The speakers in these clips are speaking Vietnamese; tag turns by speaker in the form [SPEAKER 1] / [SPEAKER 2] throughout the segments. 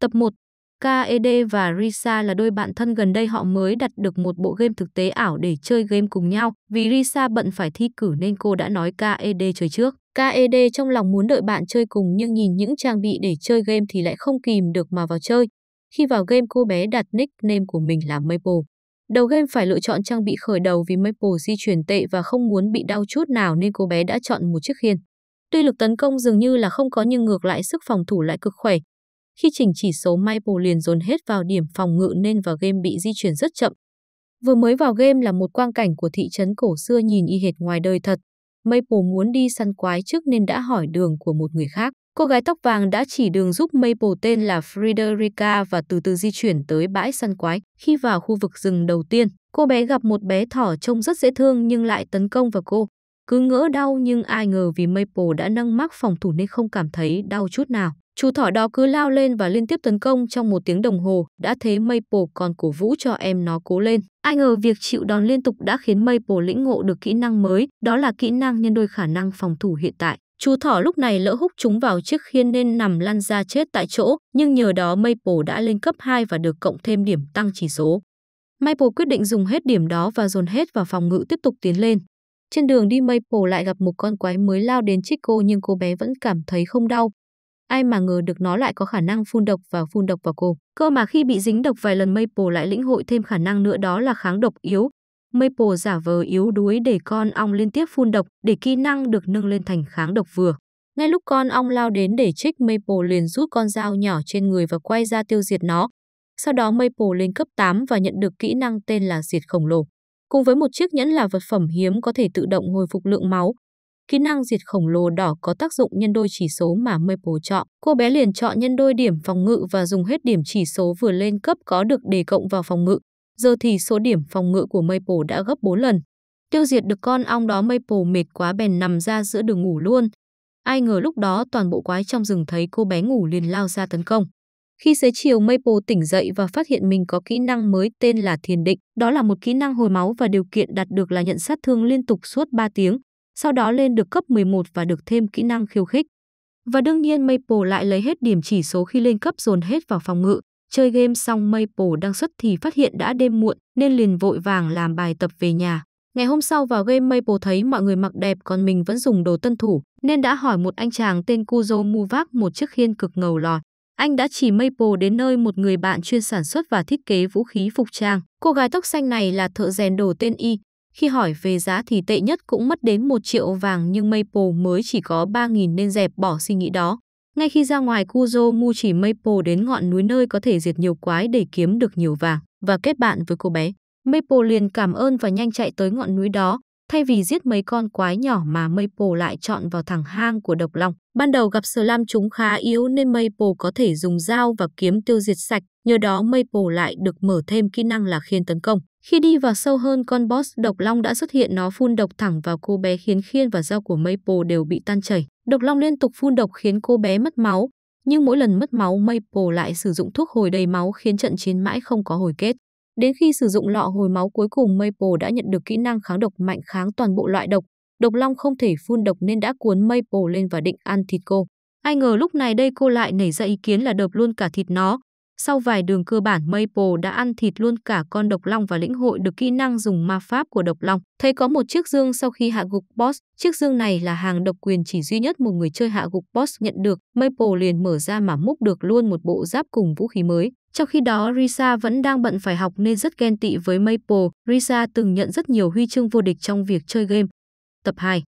[SPEAKER 1] Tập 1. KED và Risa là đôi bạn thân gần đây họ mới đặt được một bộ game thực tế ảo để chơi game cùng nhau. Vì Risa bận phải thi cử nên cô đã nói KED chơi trước. KED trong lòng muốn đợi bạn chơi cùng nhưng nhìn những trang bị để chơi game thì lại không kìm được mà vào chơi. Khi vào game cô bé đặt nickname của mình là Maple. Đầu game phải lựa chọn trang bị khởi đầu vì Maple di chuyển tệ và không muốn bị đau chút nào nên cô bé đã chọn một chiếc khiên. Tuy lực tấn công dường như là không có nhưng ngược lại sức phòng thủ lại cực khỏe, khi chỉnh chỉ số Maple liền dồn hết vào điểm phòng ngự nên vào game bị di chuyển rất chậm. Vừa mới vào game là một quang cảnh của thị trấn cổ xưa nhìn y hệt ngoài đời thật. Maple muốn đi săn quái trước nên đã hỏi đường của một người khác. Cô gái tóc vàng đã chỉ đường giúp Maple tên là Frederica và từ từ di chuyển tới bãi săn quái. Khi vào khu vực rừng đầu tiên, cô bé gặp một bé thỏ trông rất dễ thương nhưng lại tấn công vào cô. Cứ ngỡ đau nhưng ai ngờ vì Maple đã nâng mắc phòng thủ nên không cảm thấy đau chút nào. Chú thỏ đó cứ lao lên và liên tiếp tấn công trong một tiếng đồng hồ, đã thế Maple còn cổ vũ cho em nó cố lên. Ai ngờ việc chịu đòn liên tục đã khiến Maple lĩnh ngộ được kỹ năng mới, đó là kỹ năng nhân đôi khả năng phòng thủ hiện tại. Chú thỏ lúc này lỡ húc chúng vào chiếc khiên nên nằm lăn ra chết tại chỗ, nhưng nhờ đó Maple đã lên cấp 2 và được cộng thêm điểm tăng chỉ số. Maple quyết định dùng hết điểm đó và dồn hết vào phòng ngự tiếp tục tiến lên. Trên đường đi Maple lại gặp một con quái mới lao đến chích cô nhưng cô bé vẫn cảm thấy không đau. Ai mà ngờ được nó lại có khả năng phun độc và phun độc vào cô. Cơ mà khi bị dính độc vài lần Maple lại lĩnh hội thêm khả năng nữa đó là kháng độc yếu. Maple giả vờ yếu đuối để con ong liên tiếp phun độc để kỹ năng được nâng lên thành kháng độc vừa. Ngay lúc con ong lao đến để trích Maple liền rút con dao nhỏ trên người và quay ra tiêu diệt nó. Sau đó Maple lên cấp 8 và nhận được kỹ năng tên là Diệt Khổng Lồ. Cùng với một chiếc nhẫn là vật phẩm hiếm có thể tự động hồi phục lượng máu. Kỹ năng diệt khổng lồ đỏ có tác dụng nhân đôi chỉ số mà Maple chọn. Cô bé liền chọn nhân đôi điểm phòng ngự và dùng hết điểm chỉ số vừa lên cấp có được đề cộng vào phòng ngự. Giờ thì số điểm phòng ngự của Maple đã gấp 4 lần. Tiêu diệt được con ong đó Maple mệt quá bèn nằm ra giữa đường ngủ luôn. Ai ngờ lúc đó toàn bộ quái trong rừng thấy cô bé ngủ liền lao ra tấn công. Khi xế chiều Maple tỉnh dậy và phát hiện mình có kỹ năng mới tên là thiền định, đó là một kỹ năng hồi máu và điều kiện đạt được là nhận sát thương liên tục suốt 3 tiếng, sau đó lên được cấp 11 và được thêm kỹ năng khiêu khích. Và đương nhiên Maple lại lấy hết điểm chỉ số khi lên cấp dồn hết vào phòng ngự. Chơi game xong Maple đang xuất thì phát hiện đã đêm muộn nên liền vội vàng làm bài tập về nhà. Ngày hôm sau vào game Maple thấy mọi người mặc đẹp còn mình vẫn dùng đồ tân thủ nên đã hỏi một anh chàng tên Kuzo mua vác một chiếc khiên cực ngầu lòi. Anh đã chỉ Maple đến nơi một người bạn chuyên sản xuất và thiết kế vũ khí phục trang. Cô gái tóc xanh này là thợ rèn đồ tên Y. Khi hỏi về giá thì tệ nhất cũng mất đến 1 triệu vàng nhưng Maple mới chỉ có 3.000 nên dẹp bỏ suy nghĩ đó. Ngay khi ra ngoài Kuzo Mu chỉ Maple đến ngọn núi nơi có thể diệt nhiều quái để kiếm được nhiều vàng và kết bạn với cô bé. Maple liền cảm ơn và nhanh chạy tới ngọn núi đó. Thay vì giết mấy con quái nhỏ mà Maple lại chọn vào thẳng hang của độc long. Ban đầu gặp lam chúng khá yếu nên Maple có thể dùng dao và kiếm tiêu diệt sạch, nhờ đó Maple lại được mở thêm kỹ năng là khiên tấn công. Khi đi vào sâu hơn, con boss độc long đã xuất hiện nó phun độc thẳng vào cô bé khiến khiên và dao của Maple đều bị tan chảy. Độc long liên tục phun độc khiến cô bé mất máu, nhưng mỗi lần mất máu Maple lại sử dụng thuốc hồi đầy máu khiến trận chiến mãi không có hồi kết. Đến khi sử dụng lọ hồi máu cuối cùng Maple đã nhận được kỹ năng kháng độc mạnh kháng toàn bộ loại độc. Độc Long không thể phun độc nên đã cuốn Maple lên và định ăn thịt cô. Ai ngờ lúc này đây cô lại nảy ra ý kiến là đập luôn cả thịt nó. Sau vài đường cơ bản Maple đã ăn thịt luôn cả con độc long và lĩnh hội được kỹ năng dùng ma pháp của độc long. Thấy có một chiếc dương sau khi hạ gục boss, chiếc dương này là hàng độc quyền chỉ duy nhất một người chơi hạ gục boss nhận được. Maple liền mở ra mà múc được luôn một bộ giáp cùng vũ khí mới. Trong khi đó, Risa vẫn đang bận phải học nên rất ghen tị với Maple. Risa từng nhận rất nhiều huy chương vô địch trong việc chơi game. Tập 2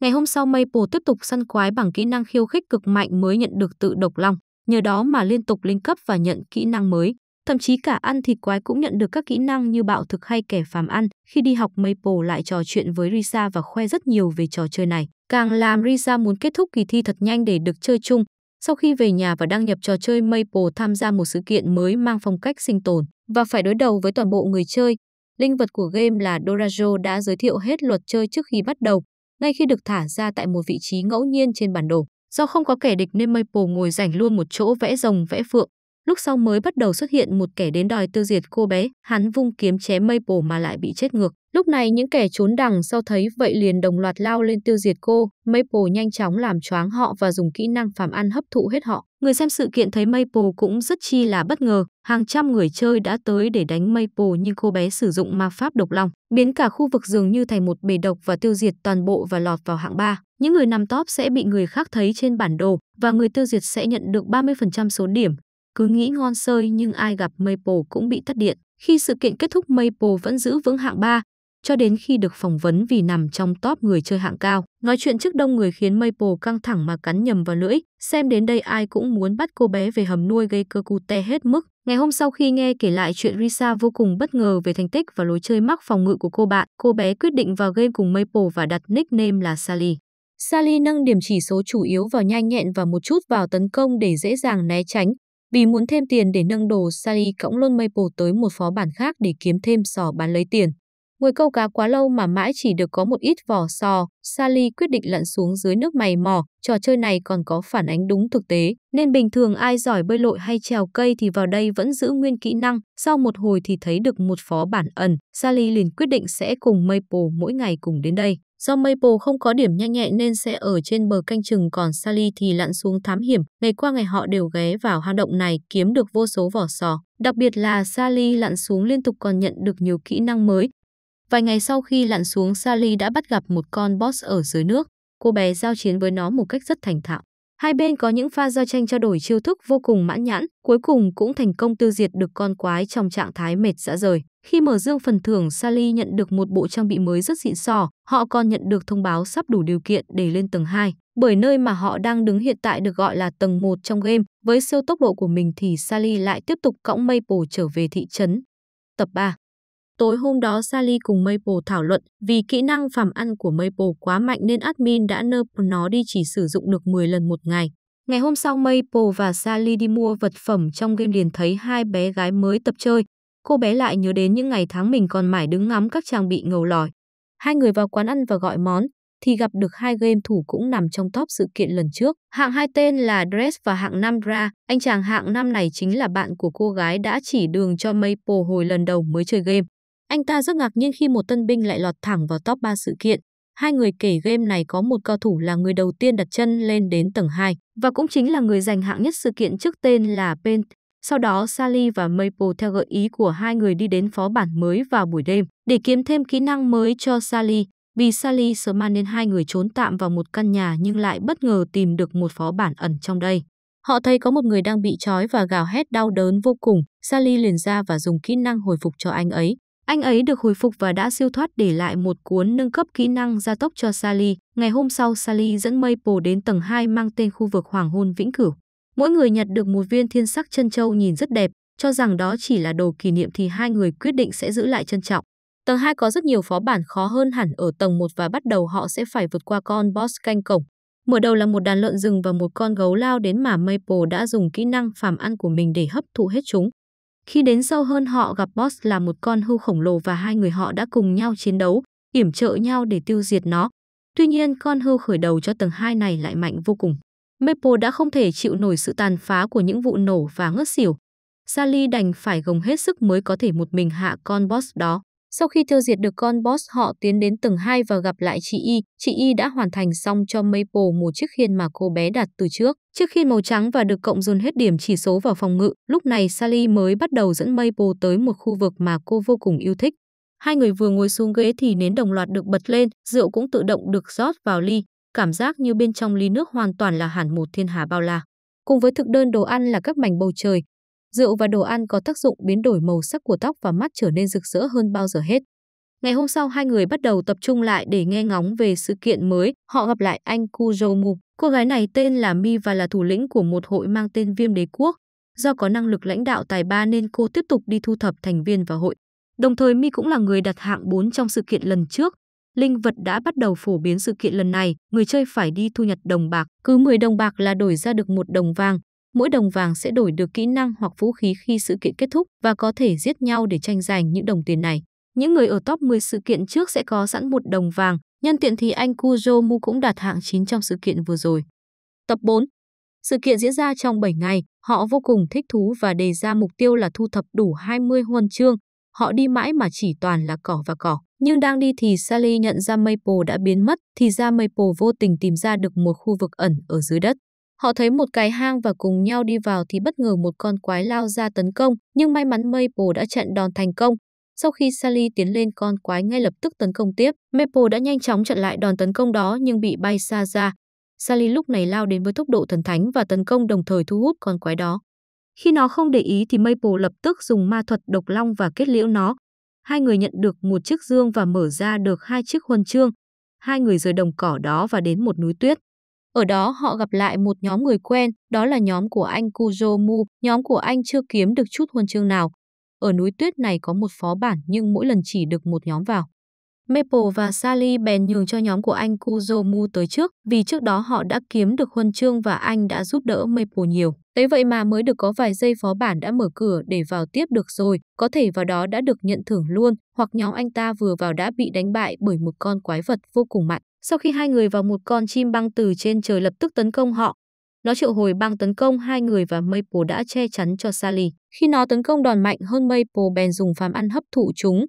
[SPEAKER 1] Ngày hôm sau, Maple tiếp tục săn quái bằng kỹ năng khiêu khích cực mạnh mới nhận được tự độc long. Nhờ đó mà liên tục lên cấp và nhận kỹ năng mới. Thậm chí cả ăn thịt quái cũng nhận được các kỹ năng như bạo thực hay kẻ phàm ăn. Khi đi học, Maple lại trò chuyện với Risa và khoe rất nhiều về trò chơi này. Càng làm Risa muốn kết thúc kỳ thi thật nhanh để được chơi chung, sau khi về nhà và đăng nhập trò chơi Maple tham gia một sự kiện mới mang phong cách sinh tồn và phải đối đầu với toàn bộ người chơi, linh vật của game là Dorajo đã giới thiệu hết luật chơi trước khi bắt đầu, ngay khi được thả ra tại một vị trí ngẫu nhiên trên bản đồ. Do không có kẻ địch nên Maple ngồi rảnh luôn một chỗ vẽ rồng vẽ phượng, Lúc sau mới bắt đầu xuất hiện một kẻ đến đòi tiêu diệt cô bé, hắn vung kiếm chém Maple mà lại bị chết ngược. Lúc này những kẻ trốn đằng sau thấy vậy liền đồng loạt lao lên tiêu diệt cô, Maple nhanh chóng làm choáng họ và dùng kỹ năng phàm ăn hấp thụ hết họ. Người xem sự kiện thấy Maple cũng rất chi là bất ngờ, hàng trăm người chơi đã tới để đánh Maple nhưng cô bé sử dụng ma pháp độc lòng, biến cả khu vực dường như thành một bể độc và tiêu diệt toàn bộ và lọt vào hạng 3. Những người nằm top sẽ bị người khác thấy trên bản đồ và người tiêu diệt sẽ nhận được 30% số điểm. Cứ nghĩ ngon sơi nhưng ai gặp Maple cũng bị tắt điện. Khi sự kiện kết thúc Maple vẫn giữ vững hạng 3, cho đến khi được phỏng vấn vì nằm trong top người chơi hạng cao. Nói chuyện trước đông người khiến Maple căng thẳng mà cắn nhầm vào lưỡi, xem đến đây ai cũng muốn bắt cô bé về hầm nuôi gây cơ cu te hết mức. Ngày hôm sau khi nghe kể lại chuyện Risa vô cùng bất ngờ về thành tích và lối chơi mắc phòng ngự của cô bạn, cô bé quyết định vào game cùng Maple và đặt nickname là Sally. Sally nâng điểm chỉ số chủ yếu vào nhanh nhẹn và một chút vào tấn công để dễ dàng né tránh, vì muốn thêm tiền để nâng đồ Sally cõng luôn Maple tới một phó bản khác để kiếm thêm sò bán lấy tiền. Ngồi câu cá quá lâu mà mãi chỉ được có một ít vỏ sò, Sally quyết định lặn xuống dưới nước mày mò, trò chơi này còn có phản ánh đúng thực tế, nên bình thường ai giỏi bơi lội hay trèo cây thì vào đây vẫn giữ nguyên kỹ năng, sau một hồi thì thấy được một phó bản ẩn, Sally liền quyết định sẽ cùng Maple mỗi ngày cùng đến đây. Do Maple không có điểm nhanh nhẹ nên sẽ ở trên bờ canh chừng còn Sally thì lặn xuống thám hiểm. Ngày qua ngày họ đều ghé vào hang động này kiếm được vô số vỏ sò. Đặc biệt là Sally lặn xuống liên tục còn nhận được nhiều kỹ năng mới. Vài ngày sau khi lặn xuống Sally đã bắt gặp một con boss ở dưới nước. Cô bé giao chiến với nó một cách rất thành thạo. Hai bên có những pha giao tranh trao đổi chiêu thức vô cùng mãn nhãn, cuối cùng cũng thành công tiêu diệt được con quái trong trạng thái mệt dã rời. Khi mở dương phần thưởng, Sally nhận được một bộ trang bị mới rất xịn sò, họ còn nhận được thông báo sắp đủ điều kiện để lên tầng 2. Bởi nơi mà họ đang đứng hiện tại được gọi là tầng 1 trong game, với siêu tốc độ của mình thì Sally lại tiếp tục cõng Maple trở về thị trấn. Tập 3 Tối hôm đó Sally cùng Maple thảo luận vì kỹ năng phẩm ăn của Maple quá mạnh nên admin đã nơ nó đi chỉ sử dụng được 10 lần một ngày. Ngày hôm sau Maple và Sally đi mua vật phẩm trong game liền thấy hai bé gái mới tập chơi. Cô bé lại nhớ đến những ngày tháng mình còn mải đứng ngắm các trang bị ngầu lòi. Hai người vào quán ăn và gọi món, thì gặp được hai game thủ cũng nằm trong top sự kiện lần trước. Hạng hai tên là Dress và hạng 5 Ra. Anh chàng hạng 5 này chính là bạn của cô gái đã chỉ đường cho Maple hồi lần đầu mới chơi game. Anh ta rất ngạc nhiên khi một tân binh lại lọt thẳng vào top 3 sự kiện. Hai người kể game này có một cao thủ là người đầu tiên đặt chân lên đến tầng 2 và cũng chính là người giành hạng nhất sự kiện trước tên là Paint. Sau đó Sally và Maple theo gợi ý của hai người đi đến phó bản mới vào buổi đêm để kiếm thêm kỹ năng mới cho Sally. Vì Sally sớm mang nên hai người trốn tạm vào một căn nhà nhưng lại bất ngờ tìm được một phó bản ẩn trong đây. Họ thấy có một người đang bị trói và gào hét đau đớn vô cùng. Sally liền ra và dùng kỹ năng hồi phục cho anh ấy. Anh ấy được hồi phục và đã siêu thoát để lại một cuốn nâng cấp kỹ năng gia tốc cho Sally. Ngày hôm sau, Sally dẫn Maple đến tầng 2 mang tên khu vực hoàng hôn vĩnh cửu. Mỗi người nhặt được một viên thiên sắc chân châu nhìn rất đẹp, cho rằng đó chỉ là đồ kỷ niệm thì hai người quyết định sẽ giữ lại trân trọng. Tầng 2 có rất nhiều phó bản khó hơn hẳn ở tầng 1 và bắt đầu họ sẽ phải vượt qua con boss canh cổng. Mở đầu là một đàn lợn rừng và một con gấu lao đến mà Maple đã dùng kỹ năng phàm ăn của mình để hấp thụ hết chúng. Khi đến sâu hơn họ gặp Boss là một con hưu khổng lồ và hai người họ đã cùng nhau chiến đấu, yểm trợ nhau để tiêu diệt nó. Tuy nhiên, con hưu khởi đầu cho tầng 2 này lại mạnh vô cùng. Maple đã không thể chịu nổi sự tàn phá của những vụ nổ và ngất xỉu. Sally đành phải gồng hết sức mới có thể một mình hạ con boss đó. Sau khi tiêu diệt được con boss họ tiến đến tầng 2 và gặp lại chị Y, chị Y đã hoàn thành xong cho Maple một chiếc khiên mà cô bé đặt từ trước. Chiếc khiên màu trắng và được cộng dồn hết điểm chỉ số vào phòng ngự, lúc này Sally mới bắt đầu dẫn Maple tới một khu vực mà cô vô cùng yêu thích. Hai người vừa ngồi xuống ghế thì nến đồng loạt được bật lên, rượu cũng tự động được rót vào ly, cảm giác như bên trong ly nước hoàn toàn là hẳn một thiên hà bao la. Cùng với thực đơn đồ ăn là các mảnh bầu trời, Rượu và đồ ăn có tác dụng biến đổi màu sắc của tóc và mắt trở nên rực rỡ hơn bao giờ hết. Ngày hôm sau hai người bắt đầu tập trung lại để nghe ngóng về sự kiện mới. Họ gặp lại anh Kujomu. Cô gái này tên là Mi và là thủ lĩnh của một hội mang tên Viêm Đế Quốc. Do có năng lực lãnh đạo tài ba nên cô tiếp tục đi thu thập thành viên vào hội. Đồng thời Mi cũng là người đặt hạng 4 trong sự kiện lần trước. Linh vật đã bắt đầu phổ biến sự kiện lần này, người chơi phải đi thu nhặt đồng bạc, cứ 10 đồng bạc là đổi ra được một đồng vàng, mỗi đồng vàng sẽ đổi được kỹ năng hoặc vũ khí khi sự kiện kết thúc và có thể giết nhau để tranh giành những đồng tiền này. Những người ở top 10 sự kiện trước sẽ có sẵn một đồng vàng, nhân tiện thì anh Kujomu cũng đạt hạng 9 trong sự kiện vừa rồi. Tập 4 Sự kiện diễn ra trong 7 ngày, họ vô cùng thích thú và đề ra mục tiêu là thu thập đủ 20 huân chương. Họ đi mãi mà chỉ toàn là cỏ và cỏ. Nhưng đang đi thì Sally nhận ra Maple đã biến mất, thì ra Maple vô tình tìm ra được một khu vực ẩn ở dưới đất. Họ thấy một cái hang và cùng nhau đi vào thì bất ngờ một con quái lao ra tấn công, nhưng may mắn Maple đã chặn đòn thành công. Sau khi Sally tiến lên con quái ngay lập tức tấn công tiếp, Maple đã nhanh chóng chặn lại đòn tấn công đó nhưng bị bay xa ra. Sally lúc này lao đến với tốc độ thần thánh và tấn công đồng thời thu hút con quái đó. Khi nó không để ý thì Maple lập tức dùng ma thuật độc long và kết liễu nó. Hai người nhận được một chiếc dương và mở ra được hai chiếc huân chương. Hai người rời đồng cỏ đó và đến một núi tuyết. Ở đó họ gặp lại một nhóm người quen, đó là nhóm của anh Kuzomu, nhóm của anh chưa kiếm được chút huân chương nào. Ở núi tuyết này có một phó bản nhưng mỗi lần chỉ được một nhóm vào. Maple và Sally bèn nhường cho nhóm của anh Kuzomu tới trước vì trước đó họ đã kiếm được huân chương và anh đã giúp đỡ Maple nhiều. thế vậy mà mới được có vài giây phó bản đã mở cửa để vào tiếp được rồi, có thể vào đó đã được nhận thưởng luôn, hoặc nhóm anh ta vừa vào đã bị đánh bại bởi một con quái vật vô cùng mạnh. Sau khi hai người và một con chim băng từ trên trời lập tức tấn công họ, nó triệu hồi băng tấn công hai người và Maple đã che chắn cho Sally. Khi nó tấn công đòn mạnh hơn Maple bèn dùng phàm ăn hấp thụ chúng.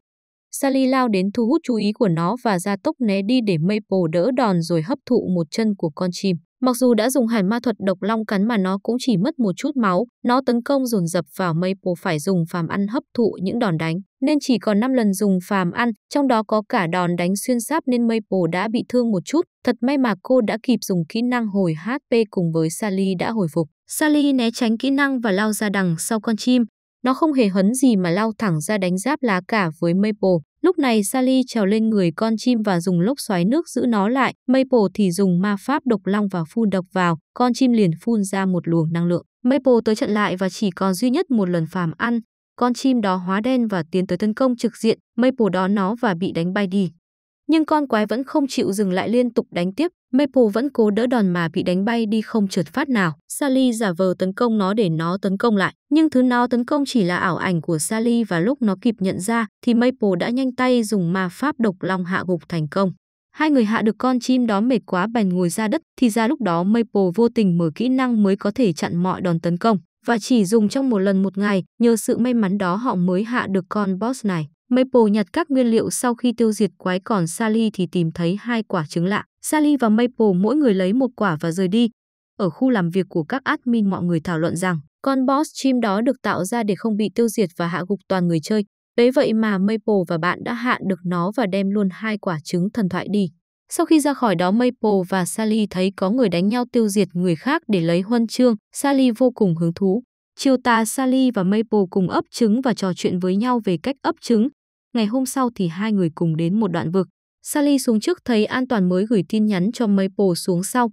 [SPEAKER 1] Sally lao đến thu hút chú ý của nó và ra tốc né đi để Maple đỡ đòn rồi hấp thụ một chân của con chim. Mặc dù đã dùng hải ma thuật độc long cắn mà nó cũng chỉ mất một chút máu, nó tấn công dồn dập vào Maple phải dùng phàm ăn hấp thụ những đòn đánh nên chỉ còn 5 lần dùng phàm ăn, trong đó có cả đòn đánh xuyên giáp nên Maple đã bị thương một chút. Thật may mà cô đã kịp dùng kỹ năng hồi HP cùng với Sally đã hồi phục. Sally né tránh kỹ năng và lao ra đằng sau con chim. Nó không hề hấn gì mà lao thẳng ra đánh giáp lá cả với Maple. Lúc này Sally trèo lên người con chim và dùng lốc xoáy nước giữ nó lại. Maple thì dùng ma pháp độc long và phun độc vào. Con chim liền phun ra một luồng năng lượng. Maple tới trận lại và chỉ còn duy nhất một lần phàm ăn con chim đó hóa đen và tiến tới tấn công trực diện, Maple đón nó và bị đánh bay đi. Nhưng con quái vẫn không chịu dừng lại liên tục đánh tiếp, Maple vẫn cố đỡ đòn mà bị đánh bay đi không trượt phát nào. Sally giả vờ tấn công nó để nó tấn công lại, nhưng thứ nó tấn công chỉ là ảo ảnh của Sally và lúc nó kịp nhận ra thì Maple đã nhanh tay dùng ma pháp độc long hạ gục thành công. Hai người hạ được con chim đó mệt quá bèn ngồi ra đất thì ra lúc đó Maple vô tình mở kỹ năng mới có thể chặn mọi đòn tấn công và chỉ dùng trong một lần một ngày, nhờ sự may mắn đó họ mới hạ được con boss này. Maple nhặt các nguyên liệu sau khi tiêu diệt quái còn Sally thì tìm thấy hai quả trứng lạ. Sally và Maple mỗi người lấy một quả và rời đi. Ở khu làm việc của các admin mọi người thảo luận rằng con boss chim đó được tạo ra để không bị tiêu diệt và hạ gục toàn người chơi. Đấy vậy mà Maple và bạn đã hạ được nó và đem luôn hai quả trứng thần thoại đi. Sau khi ra khỏi đó Maple và Sally thấy có người đánh nhau tiêu diệt người khác để lấy huân chương, Sally vô cùng hứng thú. Chiều tà Sally và Maple cùng ấp trứng và trò chuyện với nhau về cách ấp trứng. Ngày hôm sau thì hai người cùng đến một đoạn vực. Sally xuống trước thấy an toàn mới gửi tin nhắn cho Maple xuống sau.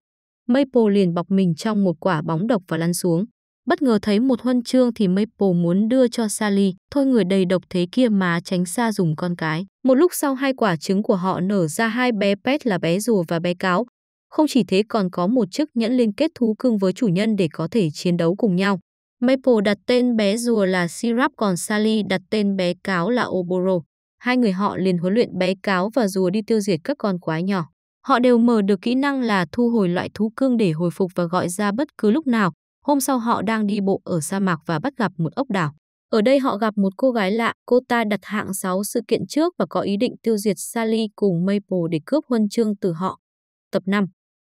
[SPEAKER 1] Maple liền bọc mình trong một quả bóng độc và lăn xuống bất ngờ thấy một huân chương thì Maple muốn đưa cho Sally, thôi người đầy độc thế kia mà tránh xa dùng con cái. Một lúc sau hai quả trứng của họ nở ra hai bé pet là bé rùa và bé cáo. Không chỉ thế còn có một chiếc nhẫn liên kết thú cưng với chủ nhân để có thể chiến đấu cùng nhau. Maple đặt tên bé rùa là Syrup còn Sally đặt tên bé cáo là Oboro. Hai người họ liền huấn luyện bé cáo và rùa đi tiêu diệt các con quái nhỏ. Họ đều mở được kỹ năng là thu hồi loại thú cưng để hồi phục và gọi ra bất cứ lúc nào, Hôm sau họ đang đi bộ ở sa mạc và bắt gặp một ốc đảo. Ở đây họ gặp một cô gái lạ, cô ta đặt hạng 6 sự kiện trước và có ý định tiêu diệt Sally cùng Maple để cướp huân chương từ họ. Tập 5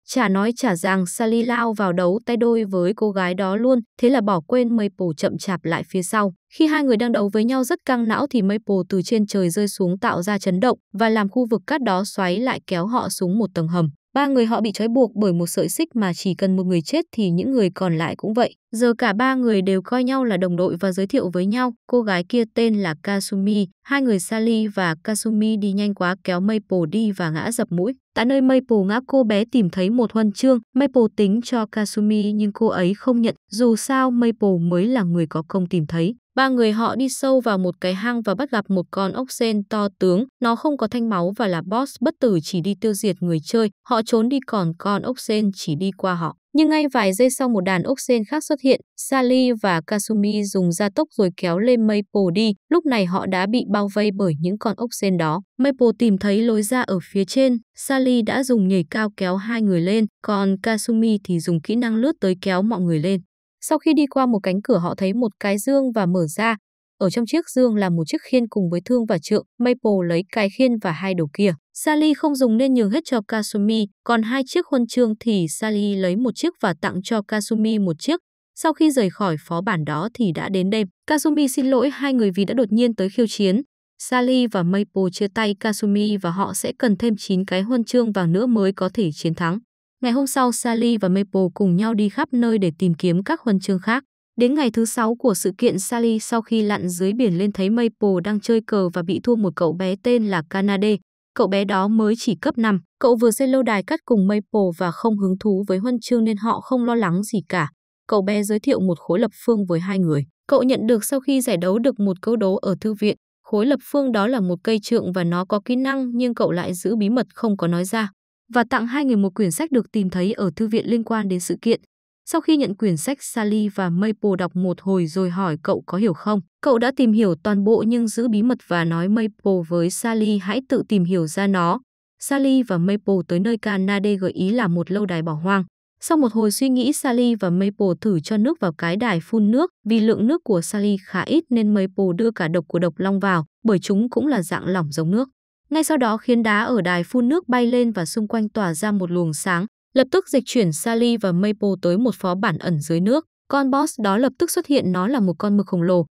[SPEAKER 1] Chả nói chả rằng Sally lao vào đấu tay đôi với cô gái đó luôn, thế là bỏ quên Maple chậm chạp lại phía sau. Khi hai người đang đấu với nhau rất căng não thì Maple từ trên trời rơi xuống tạo ra chấn động và làm khu vực cát đó xoáy lại kéo họ xuống một tầng hầm. Ba người họ bị trói buộc bởi một sợi xích mà chỉ cần một người chết thì những người còn lại cũng vậy. Giờ cả ba người đều coi nhau là đồng đội và giới thiệu với nhau. Cô gái kia tên là Kasumi. Hai người Sally và Kasumi đi nhanh quá kéo Maple đi và ngã dập mũi. Tại nơi Maple ngã cô bé tìm thấy một huân chương. Maple tính cho Kasumi nhưng cô ấy không nhận. Dù sao Maple mới là người có công tìm thấy. Ba người họ đi sâu vào một cái hang và bắt gặp một con ốc sên to tướng. Nó không có thanh máu và là boss bất tử chỉ đi tiêu diệt người chơi. Họ trốn đi còn con ốc sên chỉ đi qua họ. Nhưng ngay vài giây sau một đàn ốc sên khác xuất hiện, Sally và Kasumi dùng gia tốc rồi kéo lên Maple đi. Lúc này họ đã bị bao vây bởi những con ốc sên đó. Maple tìm thấy lối ra ở phía trên. Sally đã dùng nhảy cao kéo hai người lên, còn Kasumi thì dùng kỹ năng lướt tới kéo mọi người lên. Sau khi đi qua một cánh cửa họ thấy một cái dương và mở ra. Ở trong chiếc dương là một chiếc khiên cùng với thương và trượng. Maple lấy cái khiên và hai đầu kia. Sally không dùng nên nhường hết cho Kasumi, còn hai chiếc huân chương thì Sally lấy một chiếc và tặng cho Kasumi một chiếc. Sau khi rời khỏi phó bản đó thì đã đến đêm. Kasumi xin lỗi hai người vì đã đột nhiên tới khiêu chiến. Sally và Maple chia tay Kasumi và họ sẽ cần thêm 9 cái huân chương vàng nữa mới có thể chiến thắng. Ngày hôm sau, Sally và Maple cùng nhau đi khắp nơi để tìm kiếm các huân chương khác. Đến ngày thứ sáu của sự kiện Sally sau khi lặn dưới biển lên thấy Maple đang chơi cờ và bị thua một cậu bé tên là Canade. Cậu bé đó mới chỉ cấp 5, cậu vừa xây lâu đài cắt cùng Maple và không hứng thú với huân chương nên họ không lo lắng gì cả. Cậu bé giới thiệu một khối lập phương với hai người. Cậu nhận được sau khi giải đấu được một câu đố ở thư viện, khối lập phương đó là một cây trượng và nó có kỹ năng nhưng cậu lại giữ bí mật không có nói ra và tặng hai người một quyển sách được tìm thấy ở thư viện liên quan đến sự kiện. Sau khi nhận quyển sách, Sally và Maple đọc một hồi rồi hỏi cậu có hiểu không. Cậu đã tìm hiểu toàn bộ nhưng giữ bí mật và nói Maple với Sally hãy tự tìm hiểu ra nó. Sally và Maple tới nơi Canade gợi ý là một lâu đài bỏ hoang. Sau một hồi suy nghĩ, Sally và Maple thử cho nước vào cái đài phun nước. Vì lượng nước của Sally khá ít nên Maple đưa cả độc của độc long vào, bởi chúng cũng là dạng lỏng giống nước ngay sau đó khiến đá ở đài phun nước bay lên và xung quanh tỏa ra một luồng sáng, lập tức dịch chuyển Sally và Maple tới một phó bản ẩn dưới nước. Con boss đó lập tức xuất hiện nó là một con mực khổng lồ.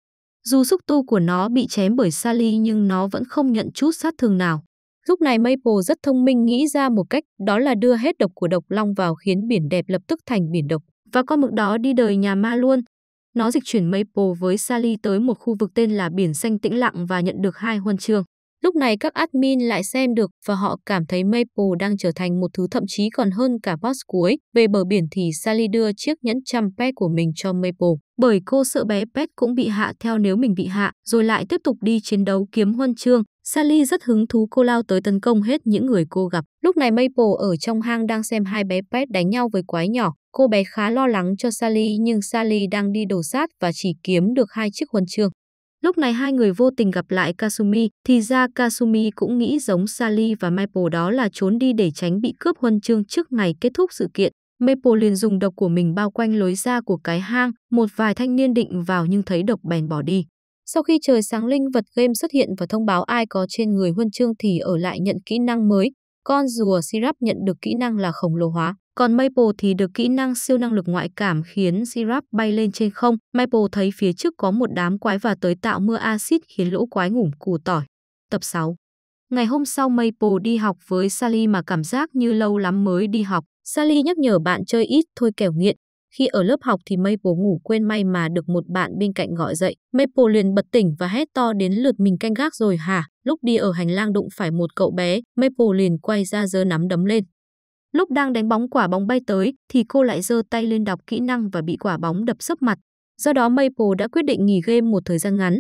[SPEAKER 1] Dù xúc tu của nó bị chém bởi Sally nhưng nó vẫn không nhận chút sát thương nào. Lúc này Maple rất thông minh nghĩ ra một cách đó là đưa hết độc của độc long vào khiến biển đẹp lập tức thành biển độc. Và con mực đó đi đời nhà ma luôn. Nó dịch chuyển Maple với Sally tới một khu vực tên là Biển Xanh Tĩnh Lặng và nhận được hai huân chương. Lúc này các admin lại xem được và họ cảm thấy Maple đang trở thành một thứ thậm chí còn hơn cả boss cuối. Về bờ biển thì Sally đưa chiếc nhẫn chăm pet của mình cho Maple, bởi cô sợ bé pet cũng bị hạ theo nếu mình bị hạ, rồi lại tiếp tục đi chiến đấu kiếm huân chương. Sally rất hứng thú cô lao tới tấn công hết những người cô gặp. Lúc này Maple ở trong hang đang xem hai bé pet đánh nhau với quái nhỏ. Cô bé khá lo lắng cho Sally nhưng Sally đang đi đổ sát và chỉ kiếm được hai chiếc huân chương. Lúc này hai người vô tình gặp lại Kasumi, thì ra Kasumi cũng nghĩ giống Sally và Maple đó là trốn đi để tránh bị cướp huân chương trước ngày kết thúc sự kiện. Maple liền dùng độc của mình bao quanh lối ra của cái hang, một vài thanh niên định vào nhưng thấy độc bèn bỏ đi. Sau khi trời sáng linh vật game xuất hiện và thông báo ai có trên người huân chương thì ở lại nhận kỹ năng mới, con rùa syrup nhận được kỹ năng là khổng lồ hóa. Còn Maple thì được kỹ năng siêu năng lực ngoại cảm khiến Giraffe bay lên trên không. Maple thấy phía trước có một đám quái và tới tạo mưa axit khiến lũ quái ngủm củ tỏi. Tập 6 Ngày hôm sau Maple đi học với Sally mà cảm giác như lâu lắm mới đi học. Sally nhắc nhở bạn chơi ít thôi kẻo nghiện. Khi ở lớp học thì Maple ngủ quên may mà được một bạn bên cạnh gọi dậy. Maple liền bật tỉnh và hét to đến lượt mình canh gác rồi hả? Lúc đi ở hành lang đụng phải một cậu bé, Maple liền quay ra giơ nắm đấm lên. Lúc đang đánh bóng quả bóng bay tới thì cô lại giơ tay lên đọc kỹ năng và bị quả bóng đập sấp mặt. Do đó Maple đã quyết định nghỉ game một thời gian ngắn.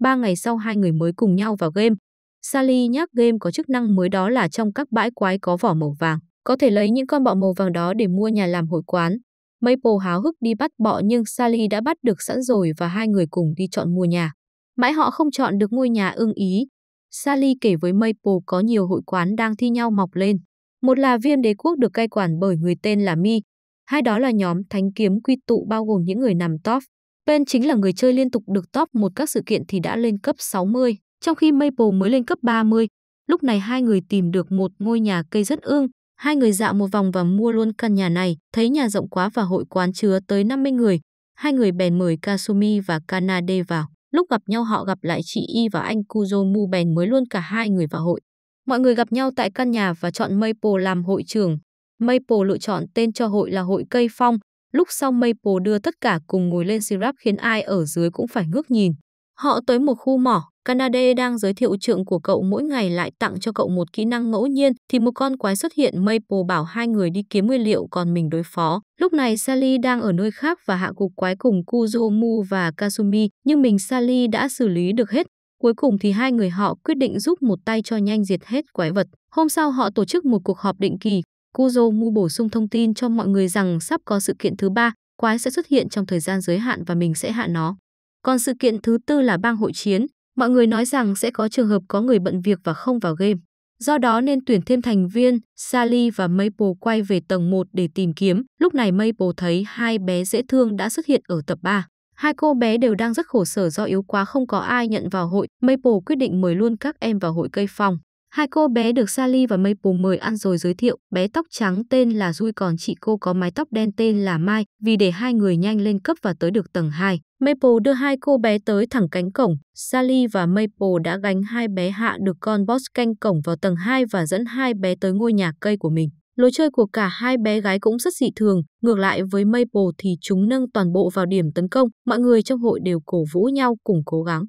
[SPEAKER 1] Ba ngày sau hai người mới cùng nhau vào game. Sally nhắc game có chức năng mới đó là trong các bãi quái có vỏ màu vàng. Có thể lấy những con bọ màu vàng đó để mua nhà làm hội quán. Maple háo hức đi bắt bọ nhưng Sally đã bắt được sẵn rồi và hai người cùng đi chọn mua nhà. Mãi họ không chọn được ngôi nhà ưng ý. Sally kể với Maple có nhiều hội quán đang thi nhau mọc lên. Một là viên đế quốc được cai quản bởi người tên là Mi, hai đó là nhóm thánh kiếm quy tụ bao gồm những người nằm top. Pen chính là người chơi liên tục được top một các sự kiện thì đã lên cấp 60, trong khi Maple mới lên cấp 30. Lúc này hai người tìm được một ngôi nhà cây rất ương, hai người dạo một vòng và mua luôn căn nhà này, thấy nhà rộng quá và hội quán chứa tới 50 người. Hai người bèn mời Kasumi và Kanade vào. Lúc gặp nhau họ gặp lại chị Y và anh Kuzo Mu bèn mới luôn cả hai người vào hội. Mọi người gặp nhau tại căn nhà và chọn Maple làm hội trưởng. Maple lựa chọn tên cho hội là hội cây phong. Lúc sau Maple đưa tất cả cùng ngồi lên syrup khiến ai ở dưới cũng phải ngước nhìn. Họ tới một khu mỏ, Canada đang giới thiệu trượng của cậu mỗi ngày lại tặng cho cậu một kỹ năng ngẫu nhiên thì một con quái xuất hiện Maple bảo hai người đi kiếm nguyên liệu còn mình đối phó. Lúc này Sally đang ở nơi khác và hạ cục quái cùng Kuzumu và Kasumi nhưng mình Sally đã xử lý được hết Cuối cùng thì hai người họ quyết định giúp một tay cho nhanh diệt hết quái vật. Hôm sau họ tổ chức một cuộc họp định kỳ. Kuzo Mu bổ sung thông tin cho mọi người rằng sắp có sự kiện thứ ba, quái sẽ xuất hiện trong thời gian giới hạn và mình sẽ hạ nó. Còn sự kiện thứ tư là bang hội chiến, mọi người nói rằng sẽ có trường hợp có người bận việc và không vào game. Do đó nên tuyển thêm thành viên, Sally và Maple quay về tầng 1 để tìm kiếm. Lúc này Maple thấy hai bé dễ thương đã xuất hiện ở tập 3. Hai cô bé đều đang rất khổ sở do yếu quá không có ai nhận vào hội, Maple quyết định mời luôn các em vào hội cây phòng. Hai cô bé được Sally và Maple mời ăn rồi giới thiệu, bé tóc trắng tên là Rui còn chị cô có mái tóc đen tên là Mai, vì để hai người nhanh lên cấp và tới được tầng 2. Maple đưa hai cô bé tới thẳng cánh cổng, Sally và Maple đã gánh hai bé hạ được con boss canh cổng vào tầng 2 và dẫn hai bé tới ngôi nhà cây của mình. Lối chơi của cả hai bé gái cũng rất dị thường, ngược lại với Maple thì chúng nâng toàn bộ vào điểm tấn công, mọi người trong hội đều cổ vũ nhau cùng cố gắng.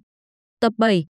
[SPEAKER 1] Tập 7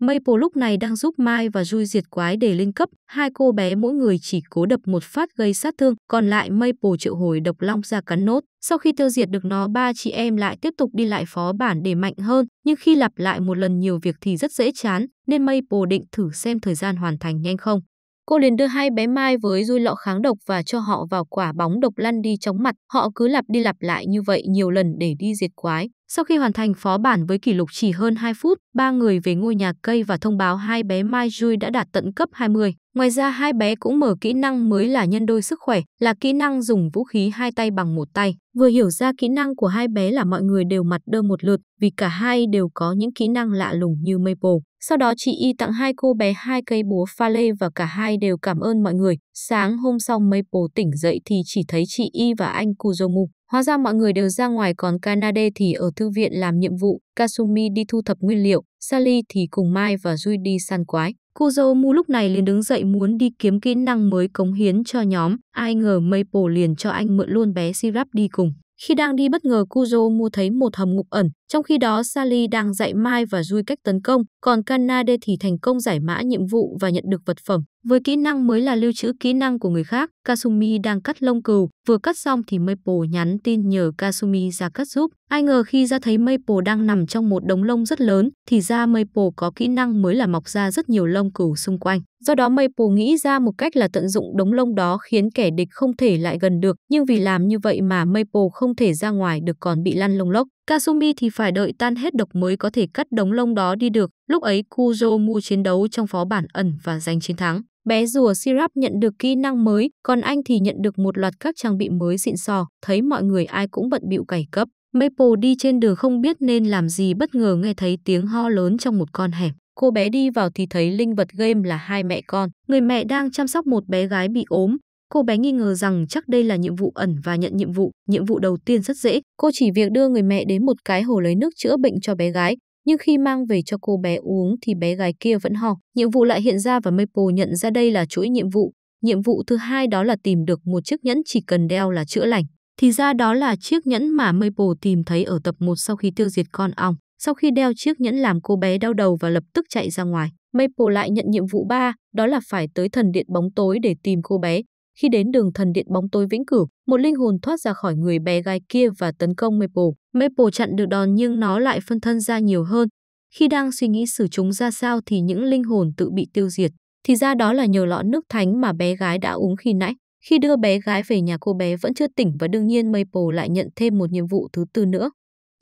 [SPEAKER 1] Maple lúc này đang giúp Mai và Jui diệt quái để lên cấp, hai cô bé mỗi người chỉ cố đập một phát gây sát thương, còn lại Maple triệu hồi độc long ra cắn nốt. Sau khi tiêu diệt được nó, ba chị em lại tiếp tục đi lại phó bản để mạnh hơn, nhưng khi lặp lại một lần nhiều việc thì rất dễ chán, nên Maple định thử xem thời gian hoàn thành nhanh không. Cô liền đưa hai bé Mai với dui lọ kháng độc và cho họ vào quả bóng độc lăn đi chóng mặt. Họ cứ lặp đi lặp lại như vậy nhiều lần để đi diệt quái. Sau khi hoàn thành phó bản với kỷ lục chỉ hơn 2 phút, ba người về ngôi nhà cây và thông báo hai bé Mai Jui đã đạt tận cấp 20. Ngoài ra hai bé cũng mở kỹ năng mới là nhân đôi sức khỏe, là kỹ năng dùng vũ khí hai tay bằng một tay. Vừa hiểu ra kỹ năng của hai bé là mọi người đều mặt đơ một lượt vì cả hai đều có những kỹ năng lạ lùng như Maple. Sau đó chị Y tặng hai cô bé hai cây búa pha lê và cả hai đều cảm ơn mọi người. Sáng hôm sau Maple tỉnh dậy thì chỉ thấy chị Y và anh Kuzomu. Hóa ra mọi người đều ra ngoài còn Kanade thì ở thư viện làm nhiệm vụ, Kasumi đi thu thập nguyên liệu, Sally thì cùng Mai và Duy đi săn quái. Kuzomu lúc này liền đứng dậy muốn đi kiếm kỹ năng mới cống hiến cho nhóm, ai ngờ Maple liền cho anh mượn luôn bé Sirap đi cùng. Khi đang đi bất ngờ Kuzo mua thấy một hầm ngục ẩn, trong khi đó Sally đang dạy Mai và Rui cách tấn công, còn Kanade thì thành công giải mã nhiệm vụ và nhận được vật phẩm. Với kỹ năng mới là lưu trữ kỹ năng của người khác, Kasumi đang cắt lông cừu, vừa cắt xong thì Maple nhắn tin nhờ Kasumi ra cắt giúp. Ai ngờ khi ra thấy Maple đang nằm trong một đống lông rất lớn, thì ra Maple có kỹ năng mới là mọc ra rất nhiều lông cừu xung quanh. Do đó Maple nghĩ ra một cách là tận dụng đống lông đó khiến kẻ địch không thể lại gần được, nhưng vì làm như vậy mà Maple không thể ra ngoài được còn bị lăn lông lốc. Kasumi thì phải đợi tan hết độc mới có thể cắt đống lông đó đi được. Lúc ấy Kuzomu chiến đấu trong phó bản ẩn và giành chiến thắng. Bé rùa Sirap nhận được kỹ năng mới, còn anh thì nhận được một loạt các trang bị mới xịn sò, thấy mọi người ai cũng bận bịu cày cấp. Maple đi trên đường không biết nên làm gì bất ngờ nghe thấy tiếng ho lớn trong một con hẻm. Cô bé đi vào thì thấy linh vật game là hai mẹ con. Người mẹ đang chăm sóc một bé gái bị ốm. Cô bé nghi ngờ rằng chắc đây là nhiệm vụ ẩn và nhận nhiệm vụ. Nhiệm vụ đầu tiên rất dễ. Cô chỉ việc đưa người mẹ đến một cái hồ lấy nước chữa bệnh cho bé gái. Nhưng khi mang về cho cô bé uống thì bé gái kia vẫn ho. Nhiệm vụ lại hiện ra và Maple nhận ra đây là chuỗi nhiệm vụ. Nhiệm vụ thứ hai đó là tìm được một chiếc nhẫn chỉ cần đeo là chữa lành. Thì ra đó là chiếc nhẫn mà Maple tìm thấy ở tập 1 sau khi tiêu diệt con ong. Sau khi đeo chiếc nhẫn làm cô bé đau đầu và lập tức chạy ra ngoài, Maple lại nhận nhiệm vụ 3, đó là phải tới thần điện bóng tối để tìm cô bé. Khi đến đường thần điện bóng tối vĩnh cửu, một linh hồn thoát ra khỏi người bé gái kia và tấn công Maple. Maple chặn được đòn nhưng nó lại phân thân ra nhiều hơn. Khi đang suy nghĩ xử chúng ra sao thì những linh hồn tự bị tiêu diệt. Thì ra đó là nhờ lọ nước thánh mà bé gái đã uống khi nãy. Khi đưa bé gái về nhà cô bé vẫn chưa tỉnh và đương nhiên Maple lại nhận thêm một nhiệm vụ thứ tư nữa.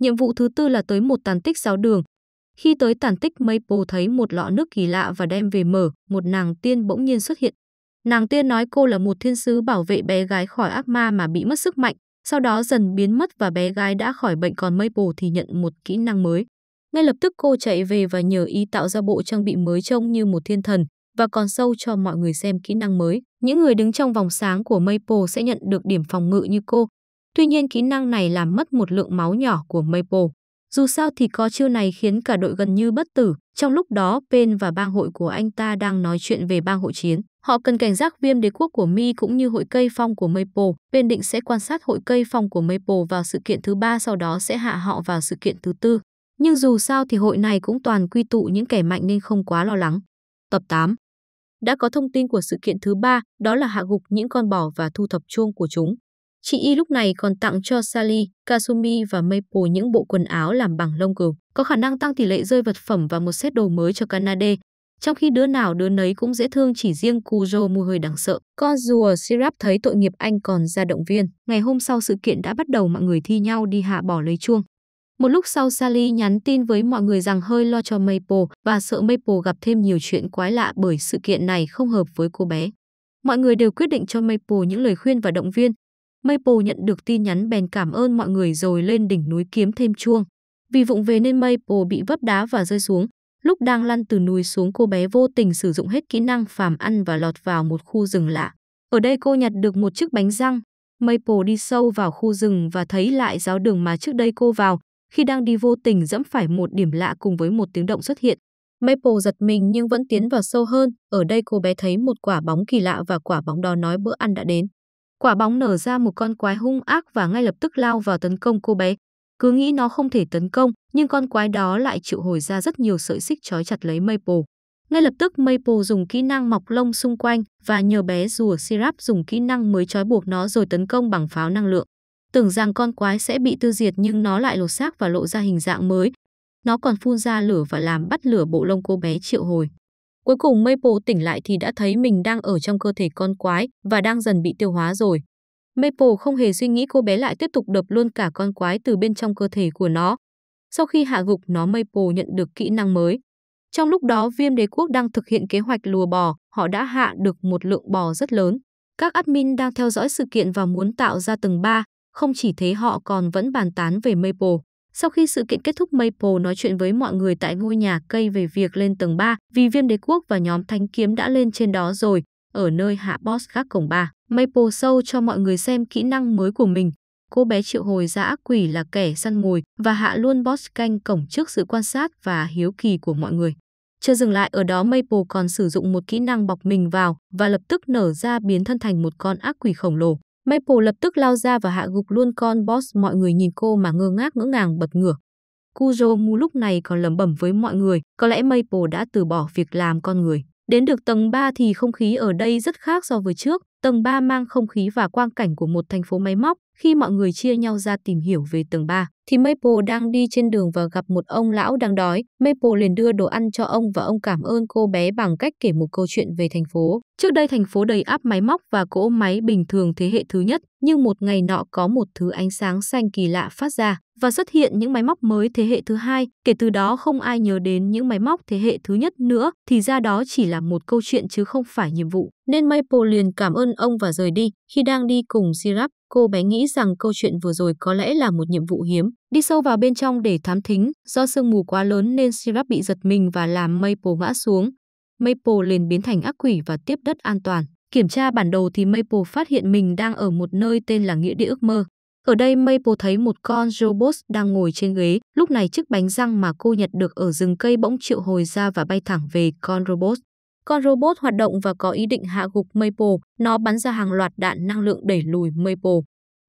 [SPEAKER 1] Nhiệm vụ thứ tư là tới một tàn tích giáo đường. Khi tới tàn tích Maple thấy một lọ nước kỳ lạ và đem về mở, một nàng tiên bỗng nhiên xuất hiện. Nàng tiên nói cô là một thiên sứ bảo vệ bé gái khỏi ác ma mà bị mất sức mạnh, sau đó dần biến mất và bé gái đã khỏi bệnh còn Maple thì nhận một kỹ năng mới. Ngay lập tức cô chạy về và nhờ y tạo ra bộ trang bị mới trông như một thiên thần, và còn sâu cho mọi người xem kỹ năng mới. Những người đứng trong vòng sáng của Maple sẽ nhận được điểm phòng ngự như cô. Tuy nhiên kỹ năng này làm mất một lượng máu nhỏ của Maple. Dù sao thì có chiêu này khiến cả đội gần như bất tử. Trong lúc đó, Pen và bang hội của anh ta đang nói chuyện về bang hội chiến. Họ cần cảnh giác viêm đế quốc của Mi cũng như hội cây phong của Maple. Pen định sẽ quan sát hội cây phong của Maple vào sự kiện thứ ba sau đó sẽ hạ họ vào sự kiện thứ tư. Nhưng dù sao thì hội này cũng toàn quy tụ những kẻ mạnh nên không quá lo lắng. Tập 8 đã có thông tin của sự kiện thứ ba, đó là hạ gục những con bò và thu thập chuông của chúng. Chị Y lúc này còn tặng cho Sally, Kasumi và Maple những bộ quần áo làm bằng lông cừu, có khả năng tăng tỷ lệ rơi vật phẩm và một set đồ mới cho Canada. Trong khi đứa nào đứa nấy cũng dễ thương chỉ riêng Kujo mua hơi đáng sợ. Con rùa Sirap thấy tội nghiệp anh còn ra động viên. Ngày hôm sau sự kiện đã bắt đầu mọi người thi nhau đi hạ bỏ lấy chuông. Một lúc sau Sally nhắn tin với mọi người rằng hơi lo cho Maple và sợ Maple gặp thêm nhiều chuyện quái lạ bởi sự kiện này không hợp với cô bé. Mọi người đều quyết định cho Maple những lời khuyên và động viên. Maple nhận được tin nhắn bèn cảm ơn mọi người rồi lên đỉnh núi kiếm thêm chuông. Vì vụng về nên Maple bị vấp đá và rơi xuống. Lúc đang lăn từ núi xuống cô bé vô tình sử dụng hết kỹ năng phàm ăn và lọt vào một khu rừng lạ. Ở đây cô nhặt được một chiếc bánh răng. Maple đi sâu vào khu rừng và thấy lại giáo đường mà trước đây cô vào, khi đang đi vô tình dẫm phải một điểm lạ cùng với một tiếng động xuất hiện, Maple giật mình nhưng vẫn tiến vào sâu hơn, ở đây cô bé thấy một quả bóng kỳ lạ và quả bóng đó nói bữa ăn đã đến. Quả bóng nở ra một con quái hung ác và ngay lập tức lao vào tấn công cô bé. Cứ nghĩ nó không thể tấn công, nhưng con quái đó lại chịu hồi ra rất nhiều sợi xích trói chặt lấy Maple. Ngay lập tức Maple dùng kỹ năng mọc lông xung quanh và nhờ bé rùa syrup dùng kỹ năng mới trói buộc nó rồi tấn công bằng pháo năng lượng. Tưởng rằng con quái sẽ bị tiêu diệt nhưng nó lại lột xác và lộ ra hình dạng mới. Nó còn phun ra lửa và làm bắt lửa bộ lông cô bé triệu hồi. Cuối cùng Maple tỉnh lại thì đã thấy mình đang ở trong cơ thể con quái và đang dần bị tiêu hóa rồi. Maple không hề suy nghĩ cô bé lại tiếp tục đập luôn cả con quái từ bên trong cơ thể của nó. Sau khi hạ gục nó Maple nhận được kỹ năng mới. Trong lúc đó viêm đế quốc đang thực hiện kế hoạch lùa bò, họ đã hạ được một lượng bò rất lớn. Các admin đang theo dõi sự kiện và muốn tạo ra tầng 3, không chỉ thế họ còn vẫn bàn tán về Maple. Sau khi sự kiện kết thúc Maple nói chuyện với mọi người tại ngôi nhà cây về việc lên tầng 3 vì viên đế quốc và nhóm Thánh kiếm đã lên trên đó rồi, ở nơi hạ boss gác cổng 3. Maple sâu cho mọi người xem kỹ năng mới của mình. Cô bé triệu hồi ra ác quỷ là kẻ săn mồi và hạ luôn boss canh cổng trước sự quan sát và hiếu kỳ của mọi người. Chưa dừng lại ở đó Maple còn sử dụng một kỹ năng bọc mình vào và lập tức nở ra biến thân thành một con ác quỷ khổng lồ. Maple lập tức lao ra và hạ gục luôn con boss mọi người nhìn cô mà ngơ ngác ngỡ ngàng bật ngửa. Kujomu lúc này còn lẩm bẩm với mọi người, có lẽ Maple đã từ bỏ việc làm con người. Đến được tầng 3 thì không khí ở đây rất khác so với trước, Tầng 3 mang không khí và quang cảnh của một thành phố máy móc. Khi mọi người chia nhau ra tìm hiểu về tầng 3, thì Maple đang đi trên đường và gặp một ông lão đang đói. Maple liền đưa đồ ăn cho ông và ông cảm ơn cô bé bằng cách kể một câu chuyện về thành phố. Trước đây thành phố đầy áp máy móc và cỗ máy bình thường thế hệ thứ nhất, nhưng một ngày nọ có một thứ ánh sáng xanh kỳ lạ phát ra và xuất hiện những máy móc mới thế hệ thứ hai, kể từ đó không ai nhớ đến những máy móc thế hệ thứ nhất nữa, thì ra đó chỉ là một câu chuyện chứ không phải nhiệm vụ. Nên Maple liền cảm ơn ông và rời đi. Khi đang đi cùng Sirap, cô bé nghĩ rằng câu chuyện vừa rồi có lẽ là một nhiệm vụ hiếm. Đi sâu vào bên trong để thám thính, do sương mù quá lớn nên Sirap bị giật mình và làm Maple ngã xuống. Maple liền biến thành ác quỷ và tiếp đất an toàn. Kiểm tra bản đồ thì Maple phát hiện mình đang ở một nơi tên là Nghĩa địa ước mơ. Ở đây Maple thấy một con robot đang ngồi trên ghế, lúc này chiếc bánh răng mà cô nhặt được ở rừng cây bỗng triệu hồi ra và bay thẳng về con robot. Con robot hoạt động và có ý định hạ gục Maple, nó bắn ra hàng loạt đạn năng lượng đẩy lùi Maple.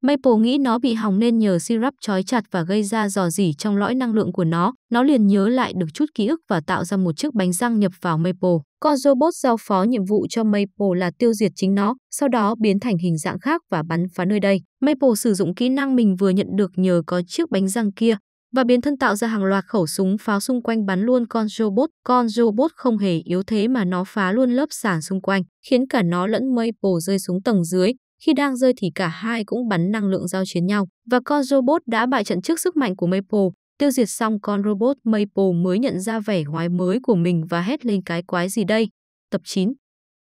[SPEAKER 1] Maple nghĩ nó bị hỏng nên nhờ syrup trói chặt và gây ra dò dỉ trong lõi năng lượng của nó, nó liền nhớ lại được chút ký ức và tạo ra một chiếc bánh răng nhập vào Maple. Con robot giao phó nhiệm vụ cho Maple là tiêu diệt chính nó, sau đó biến thành hình dạng khác và bắn phá nơi đây. Maple sử dụng kỹ năng mình vừa nhận được nhờ có chiếc bánh răng kia và biến thân tạo ra hàng loạt khẩu súng pháo xung quanh bắn luôn con robot. Con robot không hề yếu thế mà nó phá luôn lớp sàn xung quanh, khiến cả nó lẫn Maple rơi xuống tầng dưới. Khi đang rơi thì cả hai cũng bắn năng lượng giao chiến nhau và con robot đã bại trận trước sức mạnh của Maple. Tiêu diệt xong con robot Maple mới nhận ra vẻ hoái mới của mình và hét lên cái quái gì đây. Tập 9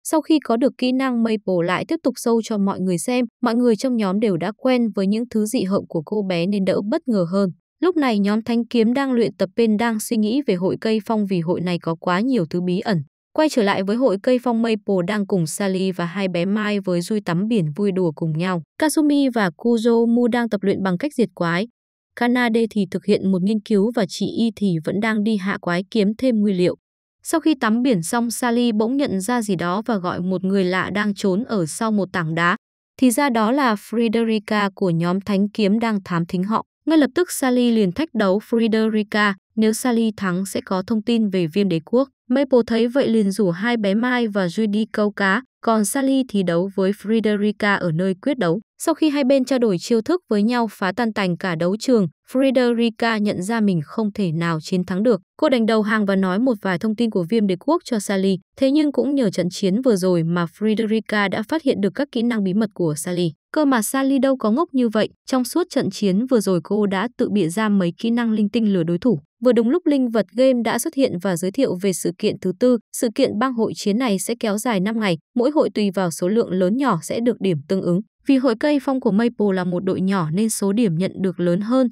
[SPEAKER 1] Sau khi có được kỹ năng Maple lại tiếp tục sâu cho mọi người xem, mọi người trong nhóm đều đã quen với những thứ dị hợm của cô bé nên đỡ bất ngờ hơn. Lúc này nhóm Thanh Kiếm đang luyện tập bên đang suy nghĩ về hội cây phong vì hội này có quá nhiều thứ bí ẩn. Quay trở lại với hội cây phong Maple đang cùng Sally và hai bé Mai với Dui tắm biển vui đùa cùng nhau. Kasumi và Kuzo mu đang tập luyện bằng cách diệt quái. Canada thì thực hiện một nghiên cứu và chị Y thì vẫn đang đi hạ quái kiếm thêm nguyên liệu. Sau khi tắm biển xong Sally bỗng nhận ra gì đó và gọi một người lạ đang trốn ở sau một tảng đá. Thì ra đó là Frederica của nhóm Thánh Kiếm đang thám thính họ. Ngay lập tức Sally liền thách đấu Frederica, nếu Sally thắng sẽ có thông tin về viêm đế quốc. Maple thấy vậy liền rủ hai bé Mai và Judy câu cá, còn Sally thì đấu với Frederica ở nơi quyết đấu. Sau khi hai bên trao đổi chiêu thức với nhau phá tan tành cả đấu trường, Frederica nhận ra mình không thể nào chiến thắng được. Cô đành đầu hàng và nói một vài thông tin của viêm đế quốc cho Sally, thế nhưng cũng nhờ trận chiến vừa rồi mà Frederica đã phát hiện được các kỹ năng bí mật của Sally. Cơ mà Sally đâu có ngốc như vậy, trong suốt trận chiến vừa rồi cô đã tự bịa ra mấy kỹ năng linh tinh lừa đối thủ. Vừa đúng lúc linh vật game đã xuất hiện và giới thiệu về sự kiện thứ tư, sự kiện bang hội chiến này sẽ kéo dài 5 ngày, mỗi hội tùy vào số lượng lớn nhỏ sẽ được điểm tương ứng. Vì hội cây phong của Maple là một đội nhỏ nên số điểm nhận được lớn hơn.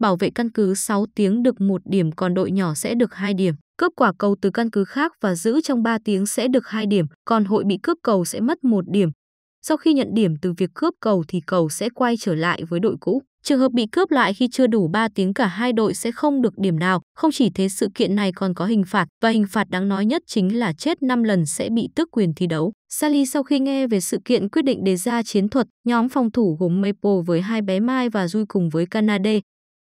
[SPEAKER 1] Bảo vệ căn cứ 6 tiếng được 1 điểm còn đội nhỏ sẽ được 2 điểm. Cướp quả cầu từ căn cứ khác và giữ trong 3 tiếng sẽ được 2 điểm, còn hội bị cướp cầu sẽ mất 1 điểm. Sau khi nhận điểm từ việc cướp cầu thì cầu sẽ quay trở lại với đội cũ. Trường hợp bị cướp lại khi chưa đủ 3 tiếng cả hai đội sẽ không được điểm nào. Không chỉ thế sự kiện này còn có hình phạt và hình phạt đáng nói nhất chính là chết 5 lần sẽ bị tước quyền thi đấu. Sally sau khi nghe về sự kiện quyết định đề ra chiến thuật, nhóm phòng thủ gồm Maple với hai bé Mai và Rui cùng với Canada.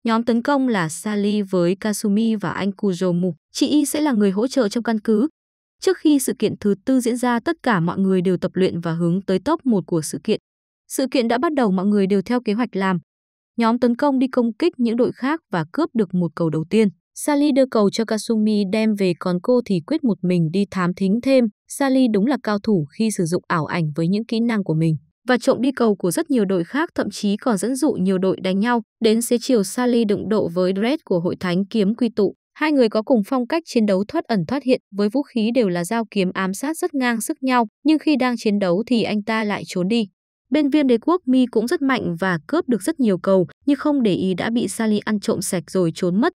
[SPEAKER 1] Nhóm tấn công là Sally với Kasumi và anh Kujomu. Chị Y sẽ là người hỗ trợ trong căn cứ, Trước khi sự kiện thứ tư diễn ra, tất cả mọi người đều tập luyện và hướng tới top 1 của sự kiện. Sự kiện đã bắt đầu mọi người đều theo kế hoạch làm. Nhóm tấn công đi công kích những đội khác và cướp được một cầu đầu tiên. Sally đưa cầu cho Kasumi đem về còn cô thì quyết một mình đi thám thính thêm. Sally đúng là cao thủ khi sử dụng ảo ảnh với những kỹ năng của mình và trộm đi cầu của rất nhiều đội khác thậm chí còn dẫn dụ nhiều đội đánh nhau. Đến xế chiều Sally đụng độ với dread của hội thánh kiếm quy tụ. Hai người có cùng phong cách chiến đấu thoát ẩn thoát hiện với vũ khí đều là dao kiếm ám sát rất ngang sức nhau, nhưng khi đang chiến đấu thì anh ta lại trốn đi. Bên viên đế quốc Mi cũng rất mạnh và cướp được rất nhiều cầu, nhưng không để ý đã bị Sally ăn trộm sạch rồi trốn mất.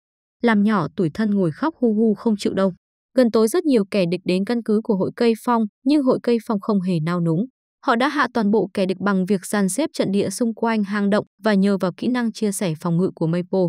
[SPEAKER 1] Làm nhỏ tuổi thân ngồi khóc hu hu không chịu đâu. Gần tối rất nhiều kẻ địch đến căn cứ của hội cây phong, nhưng hội cây phong không hề nao núng. Họ đã hạ toàn bộ kẻ địch bằng việc dàn xếp trận địa xung quanh hang động và nhờ vào kỹ năng chia sẻ phòng ngự của Maple.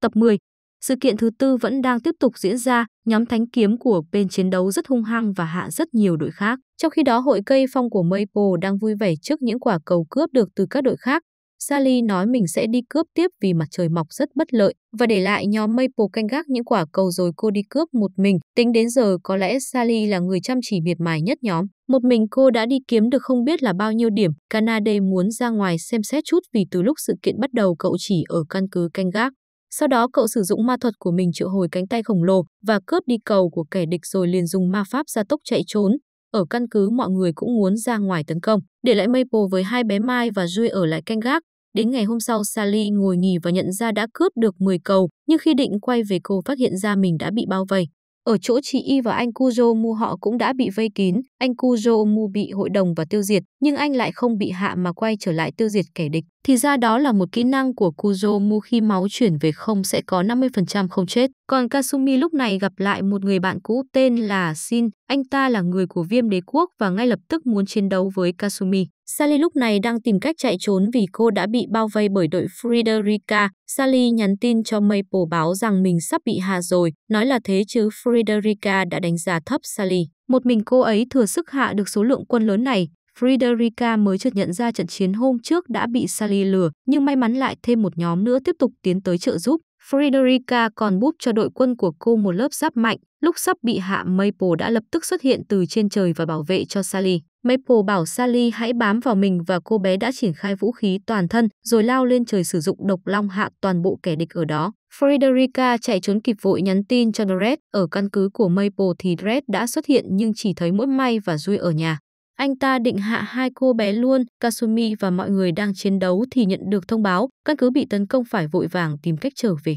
[SPEAKER 1] Tập 10, sự kiện thứ tư vẫn đang tiếp tục diễn ra, nhóm thánh kiếm của bên chiến đấu rất hung hăng và hạ rất nhiều đội khác. Trong khi đó hội cây phong của Maple đang vui vẻ trước những quả cầu cướp được từ các đội khác. Sally nói mình sẽ đi cướp tiếp vì mặt trời mọc rất bất lợi và để lại nhóm Maple canh gác những quả cầu rồi cô đi cướp một mình. Tính đến giờ có lẽ Sally là người chăm chỉ miệt mài nhất nhóm. Một mình cô đã đi kiếm được không biết là bao nhiêu điểm. Canade muốn ra ngoài xem xét chút vì từ lúc sự kiện bắt đầu cậu chỉ ở căn cứ canh gác. Sau đó cậu sử dụng ma thuật của mình triệu hồi cánh tay khổng lồ và cướp đi cầu của kẻ địch rồi liền dùng ma pháp gia tốc chạy trốn. Ở căn cứ mọi người cũng muốn ra ngoài tấn công, để lại Maple với hai bé Mai và Duy ở lại canh gác. Đến ngày hôm sau, Sally ngồi nghỉ và nhận ra đã cướp được 10 cầu, nhưng khi định quay về cô phát hiện ra mình đã bị bao vây. Ở chỗ chị Y và anh Kuzomu họ cũng đã bị vây kín, anh Kuzomu bị hội đồng và tiêu diệt, nhưng anh lại không bị hạ mà quay trở lại tiêu diệt kẻ địch. Thì ra đó là một kỹ năng của Kuzomu khi máu chuyển về không sẽ có 50% không chết. Còn Kasumi lúc này gặp lại một người bạn cũ tên là Shin, anh ta là người của viêm đế quốc và ngay lập tức muốn chiến đấu với Kasumi. Sally lúc này đang tìm cách chạy trốn vì cô đã bị bao vây bởi đội Frederica. Sally nhắn tin cho Maple báo rằng mình sắp bị hạ rồi, nói là thế chứ Frederica đã đánh giá thấp Sally. Một mình cô ấy thừa sức hạ được số lượng quân lớn này. Frederica mới chợt nhận ra trận chiến hôm trước đã bị Sally lừa, nhưng may mắn lại thêm một nhóm nữa tiếp tục tiến tới trợ giúp. Frederica còn búp cho đội quân của cô một lớp giáp mạnh, Lúc sắp bị hạ, Maple đã lập tức xuất hiện từ trên trời và bảo vệ cho Sally. Maple bảo Sally hãy bám vào mình và cô bé đã triển khai vũ khí toàn thân rồi lao lên trời sử dụng độc long hạ toàn bộ kẻ địch ở đó. Frederica chạy trốn kịp vội nhắn tin cho Dredd. Ở căn cứ của Maple thì Dredd đã xuất hiện nhưng chỉ thấy mỗi May và Duy ở nhà. Anh ta định hạ hai cô bé luôn, Kasumi và mọi người đang chiến đấu thì nhận được thông báo, căn cứ bị tấn công phải vội vàng tìm cách trở về.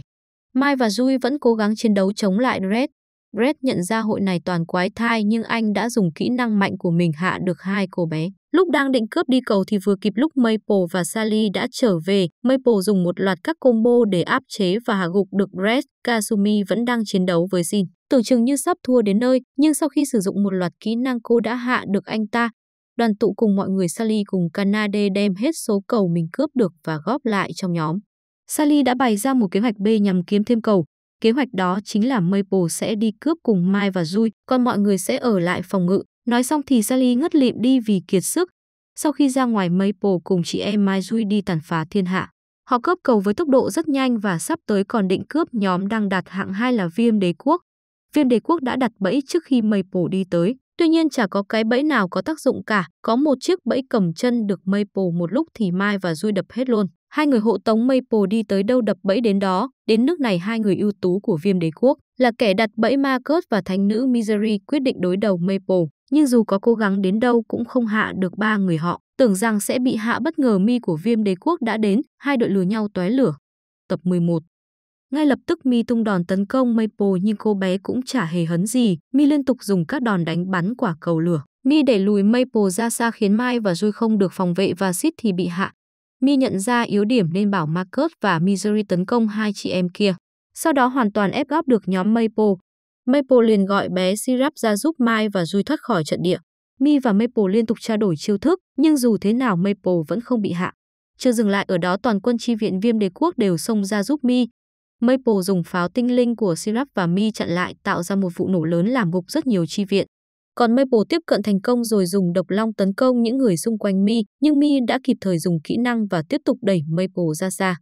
[SPEAKER 1] Mai và Duy vẫn cố gắng chiến đấu chống lại Dredd, Brett nhận ra hội này toàn quái thai nhưng anh đã dùng kỹ năng mạnh của mình hạ được hai cô bé. Lúc đang định cướp đi cầu thì vừa kịp lúc Maple và Sally đã trở về, Maple dùng một loạt các combo để áp chế và hạ gục được Brett, Kasumi vẫn đang chiến đấu với Jin. Tưởng chừng như sắp thua đến nơi, nhưng sau khi sử dụng một loạt kỹ năng cô đã hạ được anh ta. Đoàn tụ cùng mọi người Sally cùng Kanade đem hết số cầu mình cướp được và góp lại trong nhóm. Sally đã bày ra một kế hoạch B nhằm kiếm thêm cầu, Kế hoạch đó chính là Maple sẽ đi cướp cùng Mai và Jui, còn mọi người sẽ ở lại phòng ngự. Nói xong thì Sally ngất lịm đi vì kiệt sức. Sau khi ra ngoài Maple cùng chị em Mai Jui đi tàn phá thiên hạ. Họ cướp cầu với tốc độ rất nhanh và sắp tới còn định cướp nhóm đang đạt hạng 2 là Viêm Đế Quốc. Viêm Đế Quốc đã đặt bẫy trước khi Maple đi tới. Tuy nhiên chả có cái bẫy nào có tác dụng cả, có một chiếc bẫy cầm chân được Maple một lúc thì Mai và Dui đập hết luôn. Hai người hộ tống Maple đi tới đâu đập bẫy đến đó, đến nước này hai người ưu tú của viêm đế quốc là kẻ đặt bẫy Marcus và thánh nữ Misery quyết định đối đầu Maple. Nhưng dù có cố gắng đến đâu cũng không hạ được ba người họ, tưởng rằng sẽ bị hạ bất ngờ mi của viêm đế quốc đã đến, hai đội lùa nhau tóe lửa. Tập 11 ngay lập tức Mi tung đòn tấn công Maple nhưng cô bé cũng chả hề hấn gì. Mi liên tục dùng các đòn đánh bắn quả cầu lửa. Mi đẩy lùi Maple ra xa khiến Mai và Rui không được phòng vệ và Sid thì bị hạ. Mi nhận ra yếu điểm nên bảo Marcus và Missouri tấn công hai chị em kia. Sau đó hoàn toàn ép góp được nhóm Maple. Maple liền gọi bé Syrup ra giúp Mai và Dui thoát khỏi trận địa. Mi và Maple liên tục trao đổi chiêu thức, nhưng dù thế nào Maple vẫn không bị hạ. Chưa dừng lại ở đó toàn quân chi viện viêm đế quốc đều xông ra giúp Mi. Maple dùng pháo tinh linh của Syrup và Mi chặn lại tạo ra một vụ nổ lớn làm gục rất nhiều chi viện. Còn Maple tiếp cận thành công rồi dùng độc long tấn công những người xung quanh Mi, nhưng Mi đã kịp thời dùng kỹ năng và tiếp tục đẩy Maple ra xa.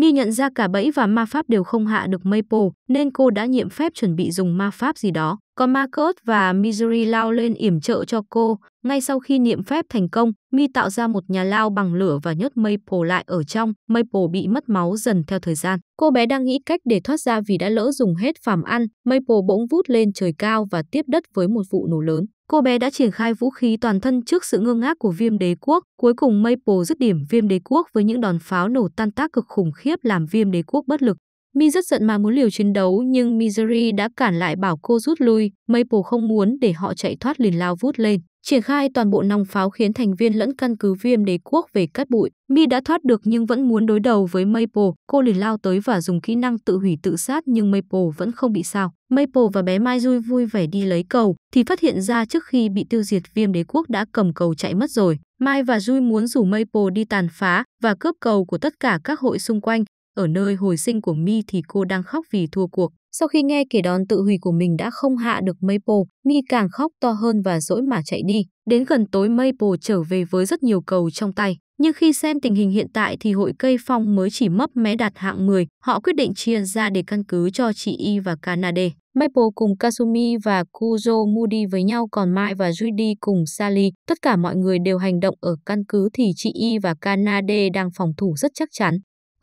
[SPEAKER 1] Mi nhận ra cả bẫy và ma pháp đều không hạ được Maple, nên cô đã nhiệm phép chuẩn bị dùng ma pháp gì đó. Còn Marcus và Misery lao lên yểm trợ cho cô. Ngay sau khi niệm phép thành công, Mi tạo ra một nhà lao bằng lửa và nhốt Maple lại ở trong. Maple bị mất máu dần theo thời gian. Cô bé đang nghĩ cách để thoát ra vì đã lỡ dùng hết phàm ăn. Maple bỗng vút lên trời cao và tiếp đất với một vụ nổ lớn. Cô bé đã triển khai vũ khí toàn thân trước sự ngơ ngác của viêm đế quốc. Cuối cùng Maple dứt điểm viêm đế quốc với những đòn pháo nổ tan tác cực khủng khiếp làm viêm đế quốc bất lực. Mi rất giận mà muốn liều chiến đấu nhưng Misery đã cản lại bảo cô rút lui. Maple không muốn để họ chạy thoát liền lao vút lên triển khai toàn bộ nòng pháo khiến thành viên lẫn căn cứ viêm đế quốc về cát bụi. Mi đã thoát được nhưng vẫn muốn đối đầu với Maple, cô liền lao tới và dùng kỹ năng tự hủy tự sát nhưng Maple vẫn không bị sao. Maple và bé Mai Dui vui vẻ đi lấy cầu thì phát hiện ra trước khi bị tiêu diệt viêm đế quốc đã cầm cầu chạy mất rồi. Mai và Dui muốn rủ Maple đi tàn phá và cướp cầu của tất cả các hội xung quanh. Ở nơi hồi sinh của Mi thì cô đang khóc vì thua cuộc. Sau khi nghe kể đòn tự hủy của mình đã không hạ được Maple, Mi càng khóc to hơn và dỗi mà chạy đi. Đến gần tối Maple trở về với rất nhiều cầu trong tay. Nhưng khi xem tình hình hiện tại thì hội cây phong mới chỉ mấp mé đạt hạng 10, họ quyết định chia ra để căn cứ cho chị Y và Kanade. Maple cùng Kasumi và Kuzo Moody với nhau còn Mai và Judy cùng Sally. Tất cả mọi người đều hành động ở căn cứ thì chị Y và Kanade đang phòng thủ rất chắc chắn.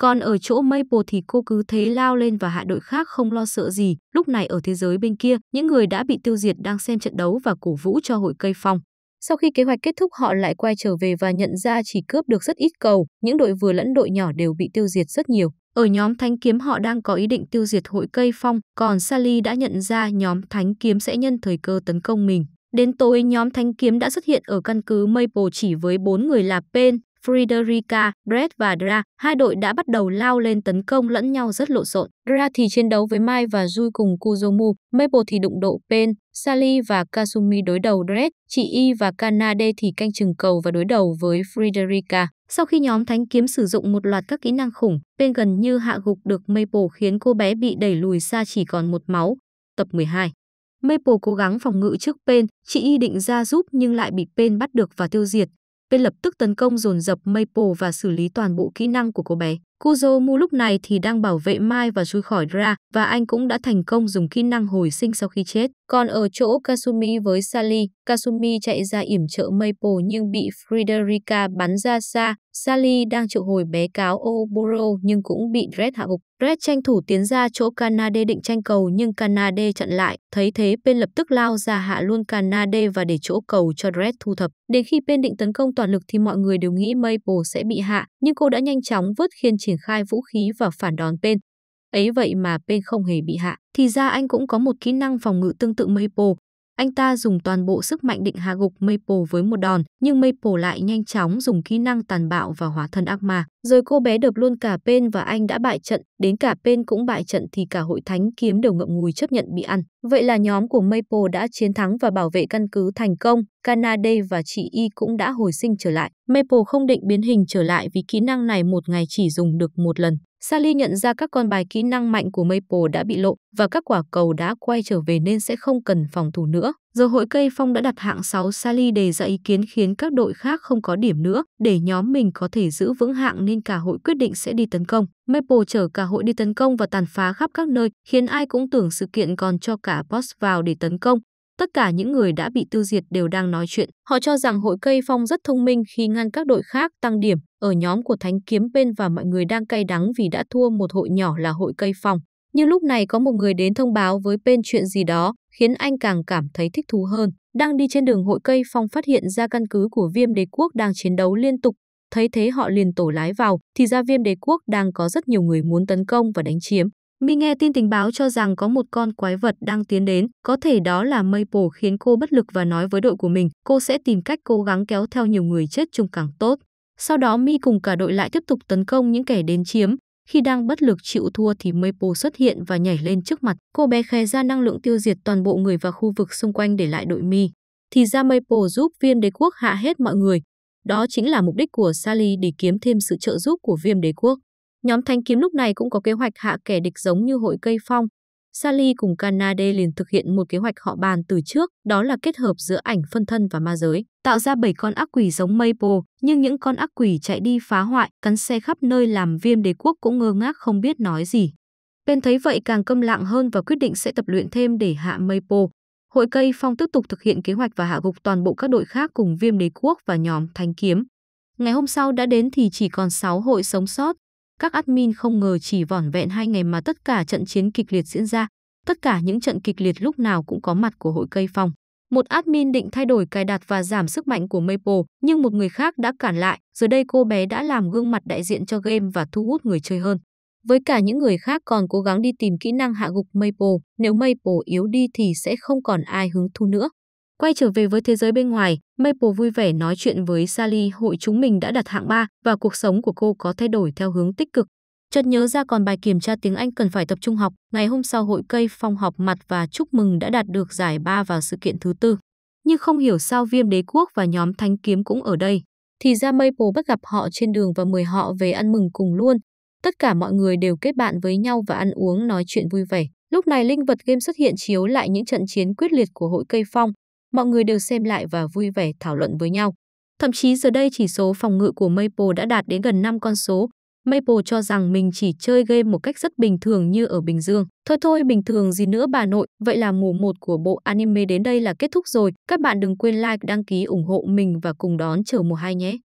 [SPEAKER 1] Còn ở chỗ Maple thì cô cứ thế lao lên và hạ đội khác không lo sợ gì. Lúc này ở thế giới bên kia, những người đã bị tiêu diệt đang xem trận đấu và cổ vũ cho hội cây phong. Sau khi kế hoạch kết thúc họ lại quay trở về và nhận ra chỉ cướp được rất ít cầu, những đội vừa lẫn đội nhỏ đều bị tiêu diệt rất nhiều. Ở nhóm Thánh Kiếm họ đang có ý định tiêu diệt hội cây phong, còn Sally đã nhận ra nhóm Thánh Kiếm sẽ nhân thời cơ tấn công mình. Đến tối, nhóm Thánh Kiếm đã xuất hiện ở căn cứ Maple chỉ với 4 người là Pen, Frederica, Brett và Dra, hai đội đã bắt đầu lao lên tấn công lẫn nhau rất lộn xộn. Dra thì chiến đấu với Mai và Jui cùng Kuzomu, Maple thì đụng độ Pen, Sally và Kasumi đối đầu Dredd, chị Y và Kanade thì canh chừng cầu và đối đầu với Frederica. Sau khi nhóm thánh kiếm sử dụng một loạt các kỹ năng khủng, Pen gần như hạ gục được Maple khiến cô bé bị đẩy lùi xa chỉ còn một máu. Tập 12 Maple cố gắng phòng ngự trước Pen, chị Y định ra giúp nhưng lại bị Pen bắt được và tiêu diệt. Cây lập tức tấn công dồn dập Maple và xử lý toàn bộ kỹ năng của cô bé. Kuzomu lúc này thì đang bảo vệ Mai và chui khỏi Ra và anh cũng đã thành công dùng kỹ năng hồi sinh sau khi chết. Còn ở chỗ Kasumi với Sally, Kasumi chạy ra yểm trợ Maple nhưng bị Frederica bắn ra xa. Sally đang triệu hồi bé cáo Oboro nhưng cũng bị Red hạ gục. Red tranh thủ tiến ra chỗ Canade định tranh cầu nhưng Canade chặn lại, thấy thế Pen lập tức lao ra hạ luôn Canade và để chỗ cầu cho Red thu thập. Đến khi Pen định tấn công toàn lực thì mọi người đều nghĩ Maple sẽ bị hạ, nhưng cô đã nhanh chóng vớt khiên triển khai vũ khí và phản đòn Pen. Ấy vậy mà Pen không hề bị hạ. Thì ra anh cũng có một kỹ năng phòng ngự tương tự Maple, anh ta dùng toàn bộ sức mạnh định hạ gục Maple với một đòn, nhưng Maple lại nhanh chóng dùng kỹ năng tàn bạo và hóa thân ác ma. Rồi cô bé đập luôn cả Pen và anh đã bại trận, đến cả Pen cũng bại trận thì cả hội thánh kiếm đều ngậm ngùi chấp nhận bị ăn. Vậy là nhóm của Maple đã chiến thắng và bảo vệ căn cứ thành công, Canada và chị Y cũng đã hồi sinh trở lại. Maple không định biến hình trở lại vì kỹ năng này một ngày chỉ dùng được một lần. Sally nhận ra các con bài kỹ năng mạnh của Maple đã bị lộ và các quả cầu đã quay trở về nên sẽ không cần phòng thủ nữa. Giờ hội cây phong đã đặt hạng 6 Sally đề ra ý kiến khiến các đội khác không có điểm nữa để nhóm mình có thể giữ vững hạng nên cả hội quyết định sẽ đi tấn công. Maple chở cả hội đi tấn công và tàn phá khắp các nơi khiến ai cũng tưởng sự kiện còn cho cả boss vào để tấn công. Tất cả những người đã bị tiêu diệt đều đang nói chuyện. Họ cho rằng hội cây phong rất thông minh khi ngăn các đội khác tăng điểm ở nhóm của Thánh Kiếm Bên và mọi người đang cay đắng vì đã thua một hội nhỏ là hội cây phòng. Nhưng lúc này có một người đến thông báo với Bên chuyện gì đó, khiến anh càng cảm thấy thích thú hơn. Đang đi trên đường hội cây phong phát hiện ra căn cứ của viêm đế quốc đang chiến đấu liên tục. Thấy thế họ liền tổ lái vào, thì ra viêm đế quốc đang có rất nhiều người muốn tấn công và đánh chiếm. Mi nghe tin tình báo cho rằng có một con quái vật đang tiến đến, có thể đó là Maple khiến cô bất lực và nói với đội của mình, cô sẽ tìm cách cố gắng kéo theo nhiều người chết chung càng tốt. Sau đó Mi cùng cả đội lại tiếp tục tấn công những kẻ đến chiếm. Khi đang bất lực chịu thua thì Maple xuất hiện và nhảy lên trước mặt. Cô bé khè ra năng lượng tiêu diệt toàn bộ người và khu vực xung quanh để lại đội Mi. Thì ra Maple giúp viên đế quốc hạ hết mọi người. Đó chính là mục đích của Sally để kiếm thêm sự trợ giúp của viêm đế quốc. Nhóm thanh kiếm lúc này cũng có kế hoạch hạ kẻ địch giống như hội cây phong, Sally cùng Kanade liền thực hiện một kế hoạch họ bàn từ trước, đó là kết hợp giữa ảnh phân thân và ma giới, tạo ra 7 con ác quỷ giống Maple, nhưng những con ác quỷ chạy đi phá hoại, cắn xe khắp nơi làm viêm đế quốc cũng ngơ ngác không biết nói gì. Ben thấy vậy càng câm lặng hơn và quyết định sẽ tập luyện thêm để hạ Maple. Hội cây phong tiếp tục thực hiện kế hoạch và hạ gục toàn bộ các đội khác cùng viêm đế quốc và nhóm thánh kiếm. Ngày hôm sau đã đến thì chỉ còn 6 hội sống sót, các admin không ngờ chỉ vỏn vẹn hai ngày mà tất cả trận chiến kịch liệt diễn ra, tất cả những trận kịch liệt lúc nào cũng có mặt của hội cây phong. Một admin định thay đổi cài đặt và giảm sức mạnh của Maple, nhưng một người khác đã cản lại, giờ đây cô bé đã làm gương mặt đại diện cho game và thu hút người chơi hơn. Với cả những người khác còn cố gắng đi tìm kỹ năng hạ gục Maple, nếu Maple yếu đi thì sẽ không còn ai hứng thu nữa. Quay trở về với thế giới bên ngoài, Maple vui vẻ nói chuyện với Sally hội chúng mình đã đặt hạng 3 và cuộc sống của cô có thay đổi theo hướng tích cực. Chợt nhớ ra còn bài kiểm tra tiếng Anh cần phải tập trung học, ngày hôm sau hội cây phong họp mặt và chúc mừng đã đạt được giải ba vào sự kiện thứ tư. Nhưng không hiểu sao viêm đế quốc và nhóm thanh kiếm cũng ở đây. Thì ra Maple bắt gặp họ trên đường và mời họ về ăn mừng cùng luôn. Tất cả mọi người đều kết bạn với nhau và ăn uống nói chuyện vui vẻ. Lúc này linh vật game xuất hiện chiếu lại những trận chiến quyết liệt của hội cây phong mọi người đều xem lại và vui vẻ thảo luận với nhau. Thậm chí giờ đây chỉ số phòng ngự của Maple đã đạt đến gần 5 con số. Maple cho rằng mình chỉ chơi game một cách rất bình thường như ở Bình Dương. Thôi thôi, bình thường gì nữa bà nội, vậy là mùa 1 của bộ anime đến đây là kết thúc rồi. Các bạn đừng quên like, đăng ký, ủng hộ mình và cùng đón chờ mùa 2 nhé.